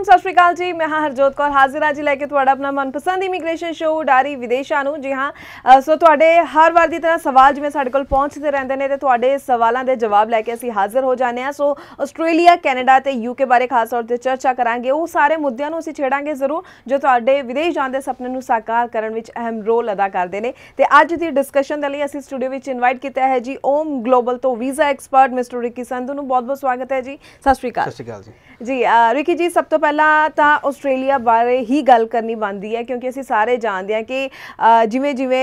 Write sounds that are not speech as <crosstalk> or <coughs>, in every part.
welcome ਸਤਿ ਸ਼੍ਰੀ ਅਕਾਲ ਜੀ ਮੈਂ ਹਾਂ ਹਰਜੋਤ ਕੌਰ ਹਾਜ਼ਰ ਜੀ ਲੈ ਕੇ ਤੁਹਾਡਾ ਆਪਣਾ ਮਨਪਸੰਦ ਇਮੀਗ੍ਰੇਸ਼ਨ ਸ਼ੋਅ ਡਾਰੀ ਵਿਦੇਸ਼ਾਂ ਨੂੰ ਜੀ ਹਾਂ ਸੋ ਤੁਹਾਡੇ ਹਰ ਵਾਰ ਦੀ ਤਰ੍ਹਾਂ ਸਵਾਲ ਜਿਵੇਂ ਸਾਡੇ ਕੋਲ ਪਹੁੰਚਦੇ ਰਹਿੰਦੇ ਨੇ ਤੇ ਤੁਹਾਡੇ ਸਵਾਲਾਂ ਦੇ ਜਵਾਬ ਲੈ ਕੇ ਅਸੀਂ ਹਾਜ਼ਰ ਹੋ ਜਾਂਦੇ ਆ ਸੋ ਆਸਟ੍ਰੇਲੀਆ ਕੈਨੇਡਾ ਤੇ ਯੂਕੇ ਬਾਰੇ ਖਾਸ ਤੌਰ ਤੇ ਚਰਚਾ ਕਰਾਂਗੇ ਉਹ ਸਾਰੇ ਮੁੱਦਿਆਂ ਨੂੰ ਅਸੀਂ ਛੇੜਾਂਗੇ ਜ਼ਰੂਰ ਜੋ ਤੁਹਾਡੇ ਵਿਦੇਸ਼ ਜਾਣ ਦੇ ਸੁਪਨੇ ਨੂੰ ਸਾਕਾਰ ਕਰਨ ਵਿੱਚ ਅਹਿਮ ਰੋਲ ਅਦਾ ਕਰਦੇ ਨੇ ਤੇ ਅੱਜ ਦੀ ਡਿਸਕਸ਼ਨ ਦੇ ਲਈ ਅਸੀਂ ਸਟੂਡੀਓ ਵਿੱਚ ਇਨਵਾਈਟ ਕੀਤਾ ਹੈ ਜੀ ਓਮ ਗਲੋਬਲ ਤੋਂ visa expert mister Ricky Sandhu ਨੂੰ ਬਹੁਤ ਬਹੁਤ ਸਵਾਗਤ ਹੈ ਜੀ ਸਤਿ ਸ਼੍ਰੀ ਅਕਾਲ ਸਤਿ ਸ਼੍ਰੀ ਅਕਾਲ ਜੀ ਜੀ ਰਿਕੀ ਜੀ ਸਭ ਤੋਂ ਪਹਿਲਾਂ ਤਾਂ ਆਸਟ੍ਰੇਲੀਆ ਬਾਰੇ ਹੀ ਗੱਲ ਕਰਨੀ ਬੰਦੀ ਹੈ ਕਿਉਂਕਿ ਅਸੀਂ ਸਾਰੇ ਜਾਣਦੇ ਹਾਂ ਕਿ ਜਿਵੇਂ ਜਿਵੇਂ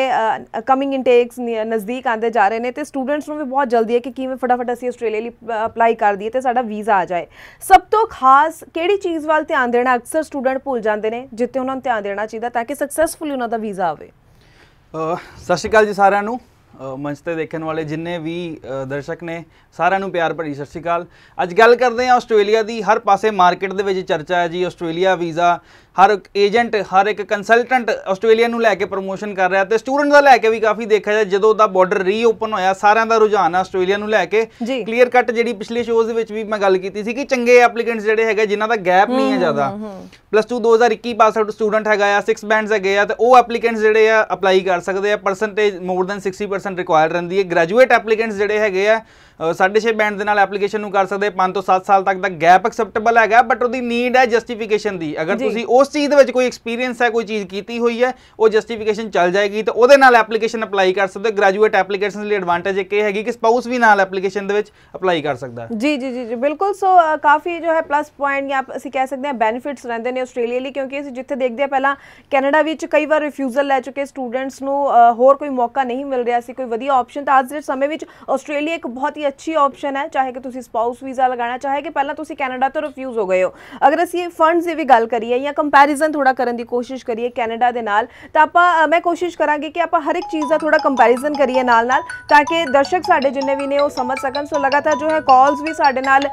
ਕਮਿੰਗ ਇਨਟੇਕਸ ਨਜ਼ਦੀਕ ਆਂਦੇ ਜਾ ਰਹੇ ਨੇ ਤੇ ਸਟੂਡੈਂਟਸ ਨੂੰ ਵੀ ਬਹੁਤ ਜਲਦੀ ਹੈ ਕਿ ਕਿਵੇਂ ਫਟਾਫਟ ਅਸੀਂ ਆਸਟ੍ਰੇਲੀਆ ਲਈ ਅਪਲਾਈ ਕਰ ਦਈਏ ਤੇ ਸਾਡਾ ਵੀਜ਼ਾ ਆ ਜਾਏ ਸਭ ਤੋਂ ਖਾਸ ਕਿਹੜੀ ਚੀਜ਼ ਵੱਲ ਧਿਆਨ ਦੇਣਾ ਅਕਸਰ ਸਟੂਡੈਂਟ ਭੁੱਲ ਜਾਂਦੇ ਨੇ ਜਿੱਤੇ ਉਹਨਾਂ ਨੂੰ ਧਿਆਨ ਦੇਣਾ ਚਾਹੀਦਾ ਤਾਂ ਕਿ ਸਕਸੈਸਫੁਲੀ ਉਹਨਾਂ ਦਾ ਵੀਜ਼ਾ ਆਵੇ ਸਤਿ ਸ਼੍ਰੀ ਅਕਾਲ ਜੀ ਸਾਰਿਆਂ ਨੂੰ ਮੰਚ ਤੇ ਦੇਖਣ ਵਾਲੇ ਜਿੰਨੇ ਵੀ ਦਰਸ਼ਕ ਨੇ ਸਾਰਿਆਂ ਨੂੰ ਪਿਆਰ ਭਰੀ ਸਤਿ ਸ਼੍ਰੀ ਅਕਾਲ ਅੱਜ ਗੱਲ ਕਰਦੇ ਆ ਆਸਟ੍ਰੇਲੀਆ ਦੀ ਹਰ ਪਾਸੇ ਮਾਰਕੀਟ ਦੇ ਵਿੱਚ ਚਰਚਾ ਹੈ ਜੀ ਆਸਟ੍ਰੇਲੀਆ ਵੀਜ਼ਾ ਹਰ ਏਜੰਟ ਹਰ ਇੱਕ ਕੰਸਲਟੈਂਟ ਆਸਟ੍ਰੇਲੀਆ ਨੂੰ ਲੈ ਕੇ ਪ੍ਰੋਮੋਸ਼ਨ ਕਰ ਰਿਹਾ ਤੇ ਸਟੂਡੈਂਟ ਦਾ ਲੈ ਕੇ ਵੀ ਕਾਫੀ ਦੇਖਿਆ ਜਾ ਜਦੋਂ ਦਾ ਬਾਰਡਰ ਰੀਓਪਨ ਹੋਇਆ ਸਾਰਿਆਂ ਦਾ ਰੁਝਾਨ ਆਸਟ੍ਰੇਲੀਆ ਨੂੰ ਲੈ ਕੇ ਕਲੀਅਰ ਕੱਟ ਜਿਹੜੀ ਪਿਛਲੇ ਸ਼ੋਜ਼ ਦੇ ਵਿੱਚ ਵੀ ਮੈਂ ਗੱਲ ਕੀਤੀ ਸੀ ਕਿ ਚੰਗੇ ਐਪਲੀਕੈਂਟਸ ਜਿਹੜੇ ਹੈਗੇ ਜਿਨ੍ਹਾਂ ਦਾ ਗੈਪ ਨਹੀਂ ਹੈ ਜ਼ਿਆਦਾ ਪਲੱਸ 2 2021 ਪਾਸ ਆਊਟ ਸਟੂਡੈਂਟ ਹੈਗਾ ਆ 6 ਬੈਂਡਸ ਹੈਗੇ ਆ ਤੇ ਉਹ ਐਪਲੀਕੈਂਟਸ ਜਿਹੜੇ ਆ ਅਪਲਾਈ ਕਰ ਸਕਦੇ ਆ ਪਰਸੈਂਟੇਜ ਮੋਰ ਦੈਨ 60% ਰਿਕੁਆਇਰ ਰਹਿੰਦੀ ਹੈ ਗ੍ਰੈਜੂਏਟ ਐਪਲੀਕੈਂਟਸ ਜਿਹੜੇ ਹੈਗੇ ਆ 6.5 ਬੈਂਡ ਦੇ ਨਾਲ ਐਪਲੀਕੇਸ਼ਨ ਨੂੰ ਕਰ ਸਕਦੇ 5 ਤੋਂ 7 ਸਾਲ ਤੱਕ ਦਾ ਗੈਪ ਐਕਸੈਪਟੇਬਲ ਹੈਗਾ ਬਟ ਉਹਦੀ ਨੀਡ ਹੈ ਜਸਟੀਫਿਕੇਸ਼ਨ ਦੀ ਅਗਰ ਤੁਸੀਂ ਉਸ ਚੀਜ਼ ਦੇ ਵਿੱਚ ਕੋਈ ਐਕਸਪੀਰੀਅੰਸ ਹੈ ਕੋਈ ਚੀਜ਼ ਕੀਤੀ ਹੋਈ ਹੈ ਉਹ ਜਸਟੀਫਿਕੇਸ਼ਨ ਚੱਲ ਜਾਏਗੀ ਤਾਂ ਉਹਦੇ ਨਾਲ ਐਪਲੀਕੇਸ਼ਨ ਅਪਲਾਈ ਕਰ ਸਕਦੇ ਗ੍ਰੈਜੂਏਟ ਐਪਲੀਕੇਸ਼ਨਸ ਲਈ ਐਡਵਾਂਟੇਜ ਇਹ ਹੈਗੀ ਕਿ ਸਪਾਊਸ ਵੀ ਨਾਲ ਐਪਲੀਕੇਸ਼ਨ ਦੇ ਵਿੱਚ ਅਪਲਾਈ ਕਰ ਸਕਦਾ ਜੀ ਜੀ ਜੀ ਬਿਲਕੁਲ ਸੋ ਕਾਫੀ ਜੋ ਹੈ ਪਲੱਸ ਪੁਆਇੰਟ ਜਾਂ ਅਸੀਂ ਕਹਿ ਸਕਦੇ ਹਾਂ ਬੈਨੀਫਿਟਸ ਰਹਿੰਦੇ ਨੇ ਆਸਟ੍ਰੇਲੀਆ ਲਈ ਕਿਉਂਕਿ ਅਸੀਂ ਜਿੱਥੇ ਦੇਖਦੇ ਆ ਪਹਿਲਾਂ ਕੈਨੇਡਾ ਵਿੱਚ ਕਈ ਵਾਰ ਰਿਫਿਊਜ਼ਲ ਲੈ ਚੁੱਕੇ ਸਟੂਡੈਂਟਸ ਨੂੰ ਹੋਰ ਕੋਈ ਮੌਕਾ ਨਹੀਂ ਮਿਲ ਰਿਹਾ ਸੀ ਕੋਈ ਵਧੀਆ ਆਪਸ਼ਨ ਤਾਂ ਅੱਜ ਦੇ ਸਮੇਂ ਵਿੱਚ ਆਸਟ੍ਰੇਲੀਆ ਇੱਕ ਬਹੁਤ ਹੀ अच्छी ऑप्शन है चाहे कि तुम स्पाउस वीज़ा लगाना चाहे कि पहला कैनेडा तो रिफ्यूज़ हो गए हो अगर असं फंड भी गल करिए कंपैरिजन थोड़ा करने की कोशिश करिए कैनेडा के नाल तो आप मैं कोशिश करा कि आप हर एक चीज़ का थोड़ा कंपैरिजन करिए ताकि दर्शक साढ़े जिन्हें भी ने समझ सकन सो लगातार जो है कॉल्स भी साढ़े नाल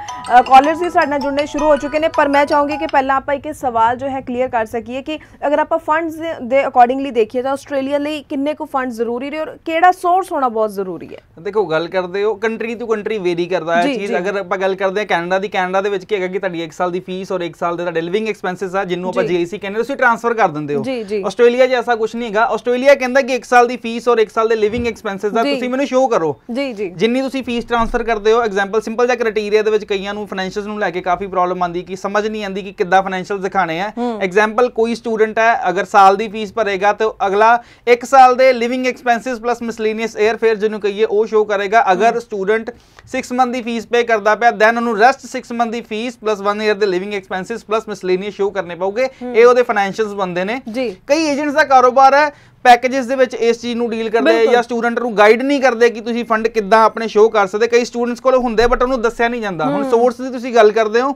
कॉलर भी साढ़े जुड़ने शुरू हो चुके हैं पर मैं चाहूँगी कि पहला आप एक सवाल जो है क्लीयर कर सकी कि अगर आप फंड अकॉर्डिंगली देखिए तो आस्ट्रेलिया किन्ने फंड जरूरी रहे और कि सोर्स होना बहुत जरूरी है देखो गल करते हो कंट्री ਟੂ ਕੰਟਰੀ ਵੇਰੀ ਕਰਦਾ ਹੈ ਚੀਜ਼ ਅਗਰ ਆਪਾਂ ਗੱਲ ਕਰਦੇ ਹਾਂ ਕੈਨੇਡਾ ਦੀ ਕੈਨੇਡਾ ਦੇ ਵਿੱਚ ਕੀ ਹੈਗਾ ਕਿ ਤੁਹਾਡੀ 1 ਸਾਲ ਦੀ ਫੀਸ ਔਰ 1 ਸਾਲ ਦੇ ਤੁਹਾਡੇ ਲਿਵਿੰਗ ਐਕਸਪੈਂਸਸ ਆ ਜਿੰਨੂੰ ਆਪਾਂ ਜੀਆਈਸੀ ਕਹਿੰਦੇ ਤੁਸੀਂ ਟ੍ਰਾਂਸਫਰ ਕਰ ਦਿੰਦੇ ਹੋ ਆਸਟ੍ਰੇਲੀਆ 'ਚ ਐਸਾ ਕੁਝ ਨਹੀਂ ਹੈਗਾ ਆਸਟ੍ਰੇਲੀਆ ਕਹਿੰਦਾ ਕਿ 1 ਸਾਲ ਦੀ ਫੀਸ ਔਰ 1 ਸਾਲ ਦੇ ਲਿਵਿੰਗ ਐਕਸਪੈਂਸਸ ਦਾ ਤੁਸੀਂ ਮੈਨੂੰ ਸ਼ੋਅ ਕਰੋ ਜੀ ਜੀ ਜਿੰਨੀ ਤੁਸੀਂ ਫੀਸ ਟ੍ਰਾਂਸਫਰ ਕਰਦੇ ਹੋ ਐਗਜ਼ਾਮਪਲ ਸਿੰਪਲ ਜਿਹਾ ਕ੍ਰਾਈਟੇਰੀਆ ਦੇ ਵਿੱਚ ਕਈਆਂ ਨੂੰ ਫਾਈਨੈਂਸ਼ੀਅਲਸ ਨੂੰ ਲੈ ਕੇ ਕਾਫੀ ਪ੍ਰੋਬਲਮ ਆਂਦੀ ਕਿ ਸਮਝ ਨਹੀਂ ਆਂਦੀ ਕਿ ਕਿੱਦਾਂ ਫਾਈਨੈਂਸ਼ੀਅਲ ਦਿਖਾਣੇ ਆ ਐਗਜ਼ਾਮਪਲ ਕੋਈ ਸਟੂਡੈਂਟ ਹੈ ਅਗਰ ਸਾਲ ਦੀ ਫੀਸ ਭਰੇਗਾ ਤਾਂ ਅਗਲਾ 1 ਸਾਲ ਦੇ living expenses plus miscellaneous air fare ਜਿਹਨੂੰ ਕਹੀਏ ਉਹ ਸ਼ੋ ਕਰੇਗਾ ਅਗਰ ਸਟੂਡੈਂਟ 6 ਮੰਥ ਦੀ ਫੀਸ ਪੇ ਕਰਦਾ ਪਿਆ ਦੈਨ ਉਹਨੂੰ ਰੈਸਟ 6 ਮੰਥ ਦੀ ਫੀਸ ਪਲੱਸ 1 ਇਅਰ ਦੇ living expenses plus miscellaneous show ਕਰਨੇ ਪਾਉਗੇ ਇਹ ਉਹਦੇ ਫਾਈਨੈਂਸ਼ੀਅਲਸ ਬੰਦੇ ਨੇ ਕਈ ਏਜੰਟਸ ਦਾ ਕਾਰੋਬਾਰ ਹੈ ਪੈਕੇजेस ਦੇ ਵਿੱਚ ਇਸ ਚੀਜ਼ ਨੂੰ ਡੀਲ ਕਰਦੇ ਆ ਜਾਂ ਸਟੂਡੈਂਟ ਨੂੰ ਗਾਈਡ ਨਹੀਂ ਕਰਦੇ ਕਿ ਤੁਸੀਂ ਫੰਡ ਕਿੱਦਾਂ ਆਪਣੇ ਸ਼ੋਅ ਕਰ ਸਕਦੇ ਕਈ ਸਟੂਡੈਂਟਸ ਕੋਲ ਹੁੰਦੇ ਬਟ ਉਹਨੂੰ ਦੱਸਿਆ ਨਹੀਂ ਜਾਂਦਾ ਹੁਣ ਸੋਰਸ ਦੀ ਤੁਸੀਂ ਗੱਲ ਕਰਦੇ ਹੋ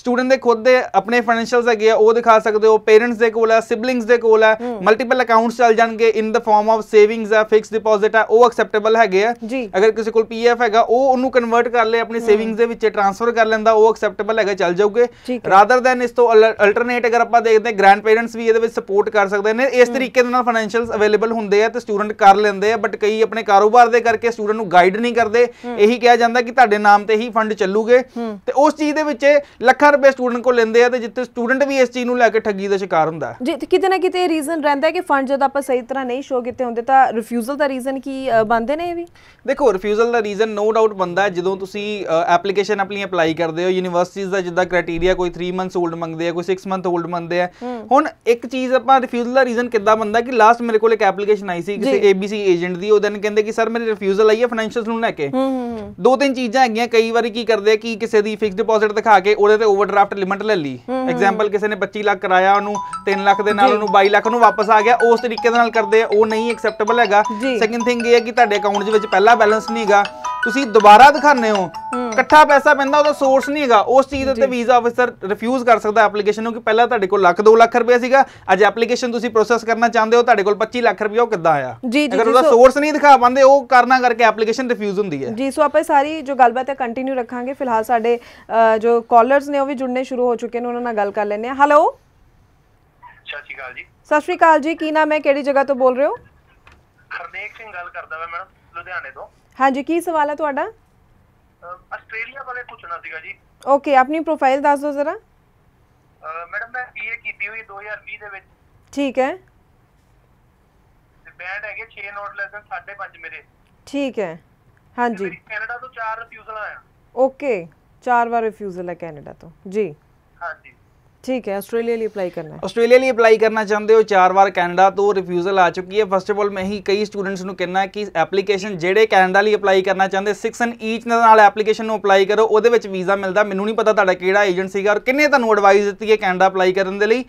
ਸਟੂਡੈਂਟ ਦੇ ਖੁਦ ਦੇ ਆਪਣੇ ਫਾਈਨੈਂਸ਼ੀਅਲਸ ਹੈਗੇ ਆ ਉਹ ਦਿਖਾ ਸਕਦੇ ਹੋ ਪੇਰੈਂਟਸ ਦੇ ਕੋਲ ਆ ਸਿਬਲਿੰਗਸ ਦੇ ਕੋਲ ਆ ਮਲਟੀਪਲ ਅਕਾਊਂਟਸ ਚੱਲ ਜਾਣਗੇ in the form of savings ਆ ਫਿਕਸ ਡਿਪੋਜ਼ਿਟ ਆ ਉਹ ਐਕਸੈਪਟੇਬਲ ਹੈਗੇ ਆ ਅਗਰ ਕਿਸੇ ਕੋਲ ਪੀਐਫ ਹੈਗਾ ਉਹ ਉਹਨੂੰ ਕਨਵਰਟ ਕਰ ਲੈ ਆਪਣੀ ਸੇਵਿੰਗਸ ਦੇ ਵਿੱਚ ਟ੍ਰਾਂਸਫਰ ਕਰ ਲੈਂਦਾ ਉਹ ਐਕਸੈਪਟੇਬਲ ਹੈਗਾ ਚੱਲ ਜਾਊਗੇ ਰਾਦਰ ਦੈਨ ਇਸ ਤੋਂ ਅਲਟਰਨੇਟ ਅਗਰ ਆਪਾਂ ਦੇਖਦੇ ਗ੍ਰੈਂਡ ਪੇਰੈਂਟਸ ਵੀ ਇਹਦੇ ਵਿੱਚ ਸਪੋਰਟ ਕਰ ਸਕਦੇ ਨੇ ਇਸ ਤਰੀਕੇ ਦੇ ਨਾਲ ਫਾਈਨੈਂਸ਼ੀਅਲ ਸੋਲੂਸ਼ਨਸ ਅਵੇਲੇਬਲ ਹੁੰਦੇ ਆ ਤੇ ਸਟੂਡੈਂਟ ਕਰ ਲੈਂਦੇ ਆ ਬਟ ਕਈ ਆਪਣੇ ਕਾਰੋਬਾਰ ਦੇ ਕਰਕੇ ਸਟੂਡੈਂਟ ਨੂੰ ਗਾਈਡ ਨਹੀਂ ਕਰਦੇ ਇਹੀ ਕਿਹਾ ਜਾਂਦਾ ਕਿ ਤੁਹਾਡੇ ਨਾਮ ਤੇ ਹੀ ਫੰਡ ਚੱਲੂਗੇ ਤੇ ਉਸ ਚੀਜ਼ ਦੇ ਵਿੱਚ ਲੱਖਾਂ ਰੁਪਏ ਸਟੂਡੈਂਟ ਕੋਲ ਲੈਂਦੇ ਆ ਤੇ ਜਿੱਥੇ ਸਟੂਡੈਂਟ ਵੀ ਇਸ ਚੀਜ਼ ਨੂੰ ਲੈ ਕੇ ਠੱਗੀ ਦਾ ਸ਼ਿਕਾਰ ਹੁੰਦਾ ਜੀ ਕਿਤੇ ਨਾ ਕਿਤੇ ਰੀਜ਼ਨ ਰਹਿੰਦਾ ਹੈ ਕਿ ਫੰਡ ਜਦ ਆਪਾਂ ਸਹੀ ਤਰ੍ਹਾਂ ਨਹੀਂ ਸ਼ੋ ਕੀਤੇ ਹੁੰਦੇ ਤਾਂ ਰਿਫਿਊਜ਼ਲ ਦਾ ਰੀਜ਼ਨ ਕੀ ਬੰਦੇ ਨੇ ਇਹ ਵੀ ਦੇਖੋ ਰਿਫਿਊਜ਼ਲ ਦਾ ਰੀਜ਼ਨ ਨੋ ਡਾਊਟ ਬੰਦਾ ਜਦੋਂ ਤੁਸੀਂ ਐਪਲੀਕੇਸ਼ਨ ਆਪਣੀ ਅਪਲਾਈ ਕਰਦੇ ਹੋ ਯੂਨੀਵਰਸਿਟੀਜ਼ ਦਾ ਜਿੱਦਾਂ ਕ੍ਰਾਈਟੇਰੀਆ ਕੋਈ 3 ਮੰਥਸ 올ਡ ਮੰਗਦੇ ਆ ਕੋਈ 6 ਮੰਥ 올ਡ ਮੰਗਦੇ ਆ ਹੁਣ ਇੱਕ ਚੀਜ਼ ਆਪਾਂ ਰਿਫਿਊਜ਼ਲ ਦਾ ਰੀਜ਼ਨ ਕਿੱਦਾਂ ਬੰਦਾ ਕਿ ਲਾਸਟ ਮੇਰੇ ਕੋਲ ਇੱਕ ਐਪਲੀਕੇਸ਼ਨ ਆਈ ਸੀ ਕਿਸੇ ABC ਏਜੰਟ ਦੀ ਉਹ ਦਿਨ ਕਹਿੰਦੇ ਕਿ ਸਰ ਮੇਰੇ ਰਿਫਿਊਜ਼ਲ ਆਈ ਹੈ ਫਾਈਨੈਂਸ਼ੀਅਲ ਨੂੰ ਲੈ ਕੇ ਦੋ ਤਿੰਨ ਚੀਜ਼ਾਂ ਹੈਗੀਆਂ ਕਈ ਵਾਰੀ ਕੀ ਕਰਦੇ ਆ ਕਿ ਕਿਸੇ ਦੀ ਫਿਕਸ ਡਿਪੋਜ਼ਿਟ ਦਿਖਾ ਕੇ ਉਹਦੇ ਤੇ ਓਵਰਡਰਾਫਟ ਲਿਮਿਟ ਲੈ ਲਈ ਐਗਜ਼ਾਮਪਲ ਕਿਸੇ ਨੇ 25 ਲੱਖ ਕਰਾਇਆ ਉਹਨੂੰ 3 ਲੱਖ ਦੇ ਨਾਲ ਉਹਨੂੰ 22 ਲੱਖ ਨੂੰ ਵਾਪਸ ਆ ਗਿਆ ਉਸ ਤਰੀਕੇ ਦੇ ਨਾਲ ਕਰਦੇ ਆ ਉਹ ਨਹੀਂ ਐਕਸੈਪਟੇਬਲ ਹੈਗਾ ਸੈਕਿੰਡ ਥਿੰਗ ਇਹ ਹੈ ਕਿ ਤੁਹਾਡੇ ਅਕਾਊਂਟ ਦੇ ਵਿੱਚ ਪਹਿਲਾ ਬੈਲੈਂਸ ਨਹੀਂ ਹੈਗਾ ਤੁਸੀਂ ਦੁਬਾਰਾ ਦਿਖਾਣੇ ਹੋ ਇਕੱਠਾ ਪੈਸਾ ਪੈਂਦਾ ਉਹਦਾ ਸੋਰਸ ਨਹੀਂ ਹੈਗਾ ਉਸ ਚੀਜ਼ ਉੱਤੇ ਵੀਜ਼ਾ ਅਫਸਰ ਰਿਫਿਊਜ਼ ਕਰ ਸਕਦਾ ਐਪਲੀਕੇਸ਼ਨ ਨੂੰ ਕਿ ਪਹਿਲਾਂ ਤੁਹਾਡੇ ਕੋਲ ਲੱਖ 2 ਲੱਖ ਰੁਪਏ ਸੀਗਾ ਅੱਜ ਐਪਲੀਕੇਸ਼ਨ ਤੁਸੀਂ ਪ੍ਰੋਸੈਸ ਕਰਨਾ ਚਾਹੁੰਦੇ ਹੋ ਤੁਹਾਡੇ ਕੋਲ 25 ਲੱਖ ਰੁਪਏ ਉਹ ਕਿੱਦਾਂ ਆਇਆ ਅਗਰ ਉਹਦਾ ਸੋਰਸ ਨਹੀਂ ਦਿਖਾ ਪਾਉਂਦੇ ਉਹ ਕਾਰਨਾ ਕਰਕੇ ਐਪਲੀਕੇਸ਼ਨ ਰਿਫਿਊਜ਼ ਹੁੰਦੀ ਹੈ ਜੀ ਸੋ ਆਪਾਂ ਸਾਰੀ ਜੋ ਗੱਲਬਾਤ ਹੈ ਕੰਟੀਨਿਊ ਰੱਖਾਂਗੇ ਫਿਲਹਾਲ ਸਾਡੇ ਜੋ ਕਾਲਰਸ ਨੇ ਉਹ ਵੀ ਜੁੜਨੇ ਸ਼ੁਰੂ ਹੋ ਚੁੱਕੇ ਨੇ ਉਹਨਾਂ ਨਾਲ ਗੱਲ ਕਰ ਲੈਂਦੇ ਆ ਹੈਲੋ ਸਤਿ ਸ਼੍ਰੀ ਅਕਾਲ ਜੀ ਸਤਿ ਸ਼੍ਰੀ ਅਕਾਲ ਜੀ ਕੀ ਨਾਮ ਹੈ ਕਿਹੜੀ ਜਗ੍ਹਾ ਤੋਂ ਬੋਲ ਰਹੇ ਹੋ ਹਰਨੇਕ ਸਿੰਘ ਗੱਲ ਕਰਦਾ ਮੈਂ ਮੈਡਮ ਲੁਧਿਆਣੇ ਤੋਂ ਹਾਂਜੀ ਕੀ ਸਵਾਲ ਹੈ ਤੁਹਾਡਾ ਆਸਟ੍ਰੇਲੀਆ ਬਾਰੇ ਪੁੱਛਣਾ ਸੀਗਾ ਜੀ ਓਕੇ ਆਪਣੀ ਪ੍ਰੋਫਾਈਲ ਦੱਸ ਦਿਓ ਜ਼ਰਾ ਮੈਡਮ ਮੈਂ ਬੀਏ ਕੀਤੀ ਹੋਈ 2020 ਦੇ ਵਿੱਚ ਠੀਕ ਹੈ ਤੇ ਬੈਂਡ ਹੈਗੇ 6 ਨੋਟ ਲੈਸਨ 5.5 ਮੇਰੇ ਠੀਕ ਹੈ ਹਾਂਜੀ ਕੈਨੇਡਾ ਤੋਂ 4 ਰਿਫਿਊਜ਼ਲ ਆਇਆ ਓਕੇ 4 ਵਾਰ ਰਿਫਿਊਜ਼ਲ ਹੈ ਕੈਨੇਡਾ ਤੋਂ ਜੀ ਹਾਂਜੀ ਠੀਕ ਹੈ ਆਸਟ੍ਰੇਲੀਆ ਲਈ ਅਪਲਾਈ ਕਰਨਾ ਹੈ ਆਸਟ੍ਰੇਲੀਆ ਲਈ ਅਪਲਾਈ ਕਰਨਾ ਚਾਹੁੰਦੇ ਹੋ ਚਾਰ ਵਾਰ ਕੈਨੇਡਾ ਤੋਂ ਰਿਫਿਊਜ਼ਲ ਆ ਚੁੱਕੀ ਹੈ ਫਸਟ ਆਫ ਆਲ ਮੈਂ ਹੀ ਕਈ ਸਟੂਡੈਂਟਸ ਨੂੰ ਕਹਿੰਨਾ ਕਿ ਐਪਲੀਕੇਸ਼ਨ ਜਿਹੜੇ ਕੈਨੇਡਾ ਲਈ ਅਪਲਾਈ ਕਰਨਾ ਚਾਹੁੰਦੇ 6 ਐਂਡ ਈਚ ਨਾਲ ਐਪਲੀਕੇਸ਼ਨ ਨੂੰ ਅਪਲਾਈ ਕਰੋ ਉਹਦੇ ਵਿੱਚ ਵੀਜ਼ਾ ਮਿਲਦਾ ਮੈਨੂੰ ਨਹੀਂ ਪਤਾ ਤੁਹਾਡਾ ਕਿਹੜਾ ਏਜੰਟ ਸੀਗਾ ਔਰ ਕਿੰਨੇ ਤੁਹਾਨੂੰ ਐਡਵਾਈਸ ਦਿੱਤੀ ਹੈ ਕੈਨੇਡਾ ਅਪਲਾਈ ਕਰਨ ਦੇ ਲਈ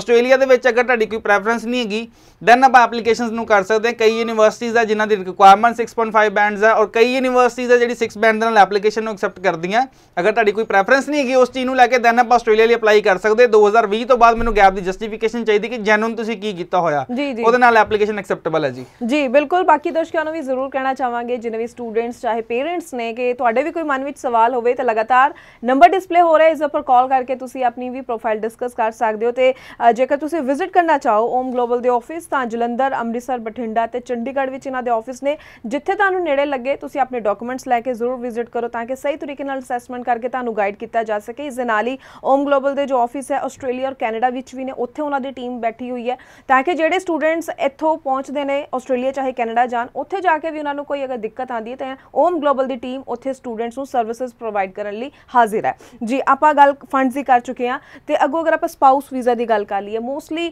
ਆਸਟ੍ਰੇਲੀਆ ਦੇ ਵਿੱਚ ਅਗਰ ਤੁਹਾਡੀ ਕੋਈ ਪ੍ਰੈਫਰੈਂਸ ਨਹੀਂ ਹੈਗੀ ਦੈਨ ਆਪਾਂ ਐਪਲੀਕੇਸ਼ਨਸ ਨੂੰ ਕਰ ਸਕਦੇ ਹਾਂ ਕਈ ਯੂਨੀਵਰਸਿਟੀਆਂ ਦਾ ਜਿਨ੍ਹਾਂ ਦੀ ਰਿਕੁਆਇਰਮੈਂਟ 6.5 ਬੈਂਡਸ ਆ ਔਰ ਕਈ ਯੂਨੀਵਰਸਿਟੀਆਂ ਜਿਹੜੀ 6 ਬੈਂਡ ਨਾਲ ਐਪਲੀਕੇਸ਼ਨ ਨੂੰ ਐਕਸੈਪਟ ਕਰਦੀਆਂ ਅਗਰ ਤੁਹਾਡੀ ਕੋਈ ਪ੍ਰੈਫਰੈਂਸ ਨਹੀਂ ਹੈਗੀ ਉਸ ਚੀਜ਼ ਨੂੰ ਲੈ ਕੇ ਦੈਨ ਆਪਾਂ ਆਸਟ੍ਰੇਲੀਆ ਲਈ ਅਪਲਾਈ ਕਰ ਸਕਦੇ 2020 ਤੋਂ ਬਾਅਦ ਮੈਨੂੰ ਗੈਪ ਦੀ ਜਸਟੀਫਿਕੇਸ਼ਨ ਚਾਹੀਦੀ ਕਿ ਜੈਨੂਨ ਤੁਸੀਂ ਕੀ ਕੀਤਾ ਹੋਇਆ ਉਹਦੇ ਨਾਲ ਐਪਲੀਕੇਸ਼ਨ ਐਕਸੈਪਟੇਬਲ ਹੈ ਜੀ ਜੀ ਬਿਲਕੁਲ ਬਾਕੀ ਦਰਸ਼ਕਾਂ ਨੂੰ ਵੀ ਜ਼ਰੂਰ ਕਹਿਣਾ ਚਾਹਾਂਗੇ ਜਿਨ੍ਹਾਂ ਵੀ ਸਟੂਡੈਂਟਸ ਚਾਹੇ ਪੇਰੈਂਟਸ ਨੇ ਕਿ ਤੁਹਾਡੇ ਵੀ ਕੋਈ ਮਨ ਵਿੱਚ ਸਵਾਲ ਹੋਵੇ ਤਾਂ ਲਗਾਤਾਰ ਨੰਬਰ ਡਿਸਪਲੇ ਹੋ ਰਿਹਾ ਇਸ ਉੱਪਰ ਕਾਲ ਕਰਕੇ ਤੁਸੀਂ ਆਪਣੀ ਵੀ ਪ੍ਰੋਫਾਈਲ ਡਿਸਕਸ ਕਰ ਸਕਦੇ ਹੋ ਤੇ ਜੇਕਰ ਤੁਸੀਂ ਵਿਜ਼ਿਟ ਕਰਨਾ ਚਾਹੋ ਓਮ ਗਲੋਬਲ ਦੇ ਆਫਿਸ ਤਾਂ ਜਲੰਧਰ ਅੰਮ੍ਰਿਤਸਰ ਬਠਿੰਡਾ ਤੇ ਚੰਡੀਗੜ੍ਹ ਵਿੱਚ ਇਹਨਾਂ ਦੇ ਆਫਿਸ ਨੇ ਜਿੱਥੇ ਤੁਹਾਨੂੰ ਨੇੜੇ ਲੱਗੇ ਤੁਸੀਂ ਆਪਣੇ ਡਾਕੂਮੈਂਟਸ ਲੈ ਕੇ ਜ਼ਰੂਰ ਵਿਜ਼ਿਟ ਕਰੋ ਤਾਂ ਕਿ ਸਹੀ ਤਰੀਕੇ ਨਾਲ ਅਸੈਸਮੈਂਟ ਕਰਕੇ ਤੁਹਾਨੂੰ ਗਾਈਡ ਕੀਤਾ ਜਾ ਸਕੇ ਇਸ ਦੇ ਨਾਲ ਹੀ ਓਮ ਗਲੋਬਲ ਦੇ ਜੋ ਆਫਿਸ ਹੈ ਆਸਟ੍ਰੇਲੀਆ ਔਰ ਕੈਨੇਡਾ ਵਿੱਚ ਵੀ ਨੇ ਉੱਥੇ ਉਹਨਾਂ ਦੀ ਟੀਮ ਬੈਠੀ ਹੋਈ ਹੈ ਤਾਂ ਕਿ ਜਿਹੜੇ ਸਟੂਡੈਂਟਸ ਇੱਥੋਂ ਪਹੁੰਚਦੇ ਨੇ ਆਸਟ੍ਰੇਲੀਆ ਚਾਹੇ ਕੈਨੇਡਾ ਜਾਣ ਉੱਥੇ ਜਾ ਕੇ ਵੀ ਉਹਨਾਂ ਨੂੰ ਕੋਈ ਅਗਰ ਦਿੱਕਤ ਆਂਦੀ ਹੈ ਤਾਂ ਓਮ ਗਲੋਬਲ ਦੀ ਟੀਮ ਉੱਥੇ ਸਟੂਡੈਂਟਸ ਨੂੰ ਸਰਵਿਸਿਜ਼ ਪ੍ਰੋਵਾਈਡ ਕਰਨ ਲਈ ਹਾਜ਼ਰ ਹੈ ਜੀ ਆਪਾਂ ਗੱਲ ਫੰਡਸ ਦੀ ਕਰ ਚੁੱਕੇ ਹਾਂ ਤੇ ਅੱਗੋਂ ਅਗਰ ਆਪਾਂ ਸਪਾਊਸ ਵੀਜ਼ਾ ਦੀ ਗੱਲ ਕਰ ਲਈਏ ਮੋਸਟਲੀ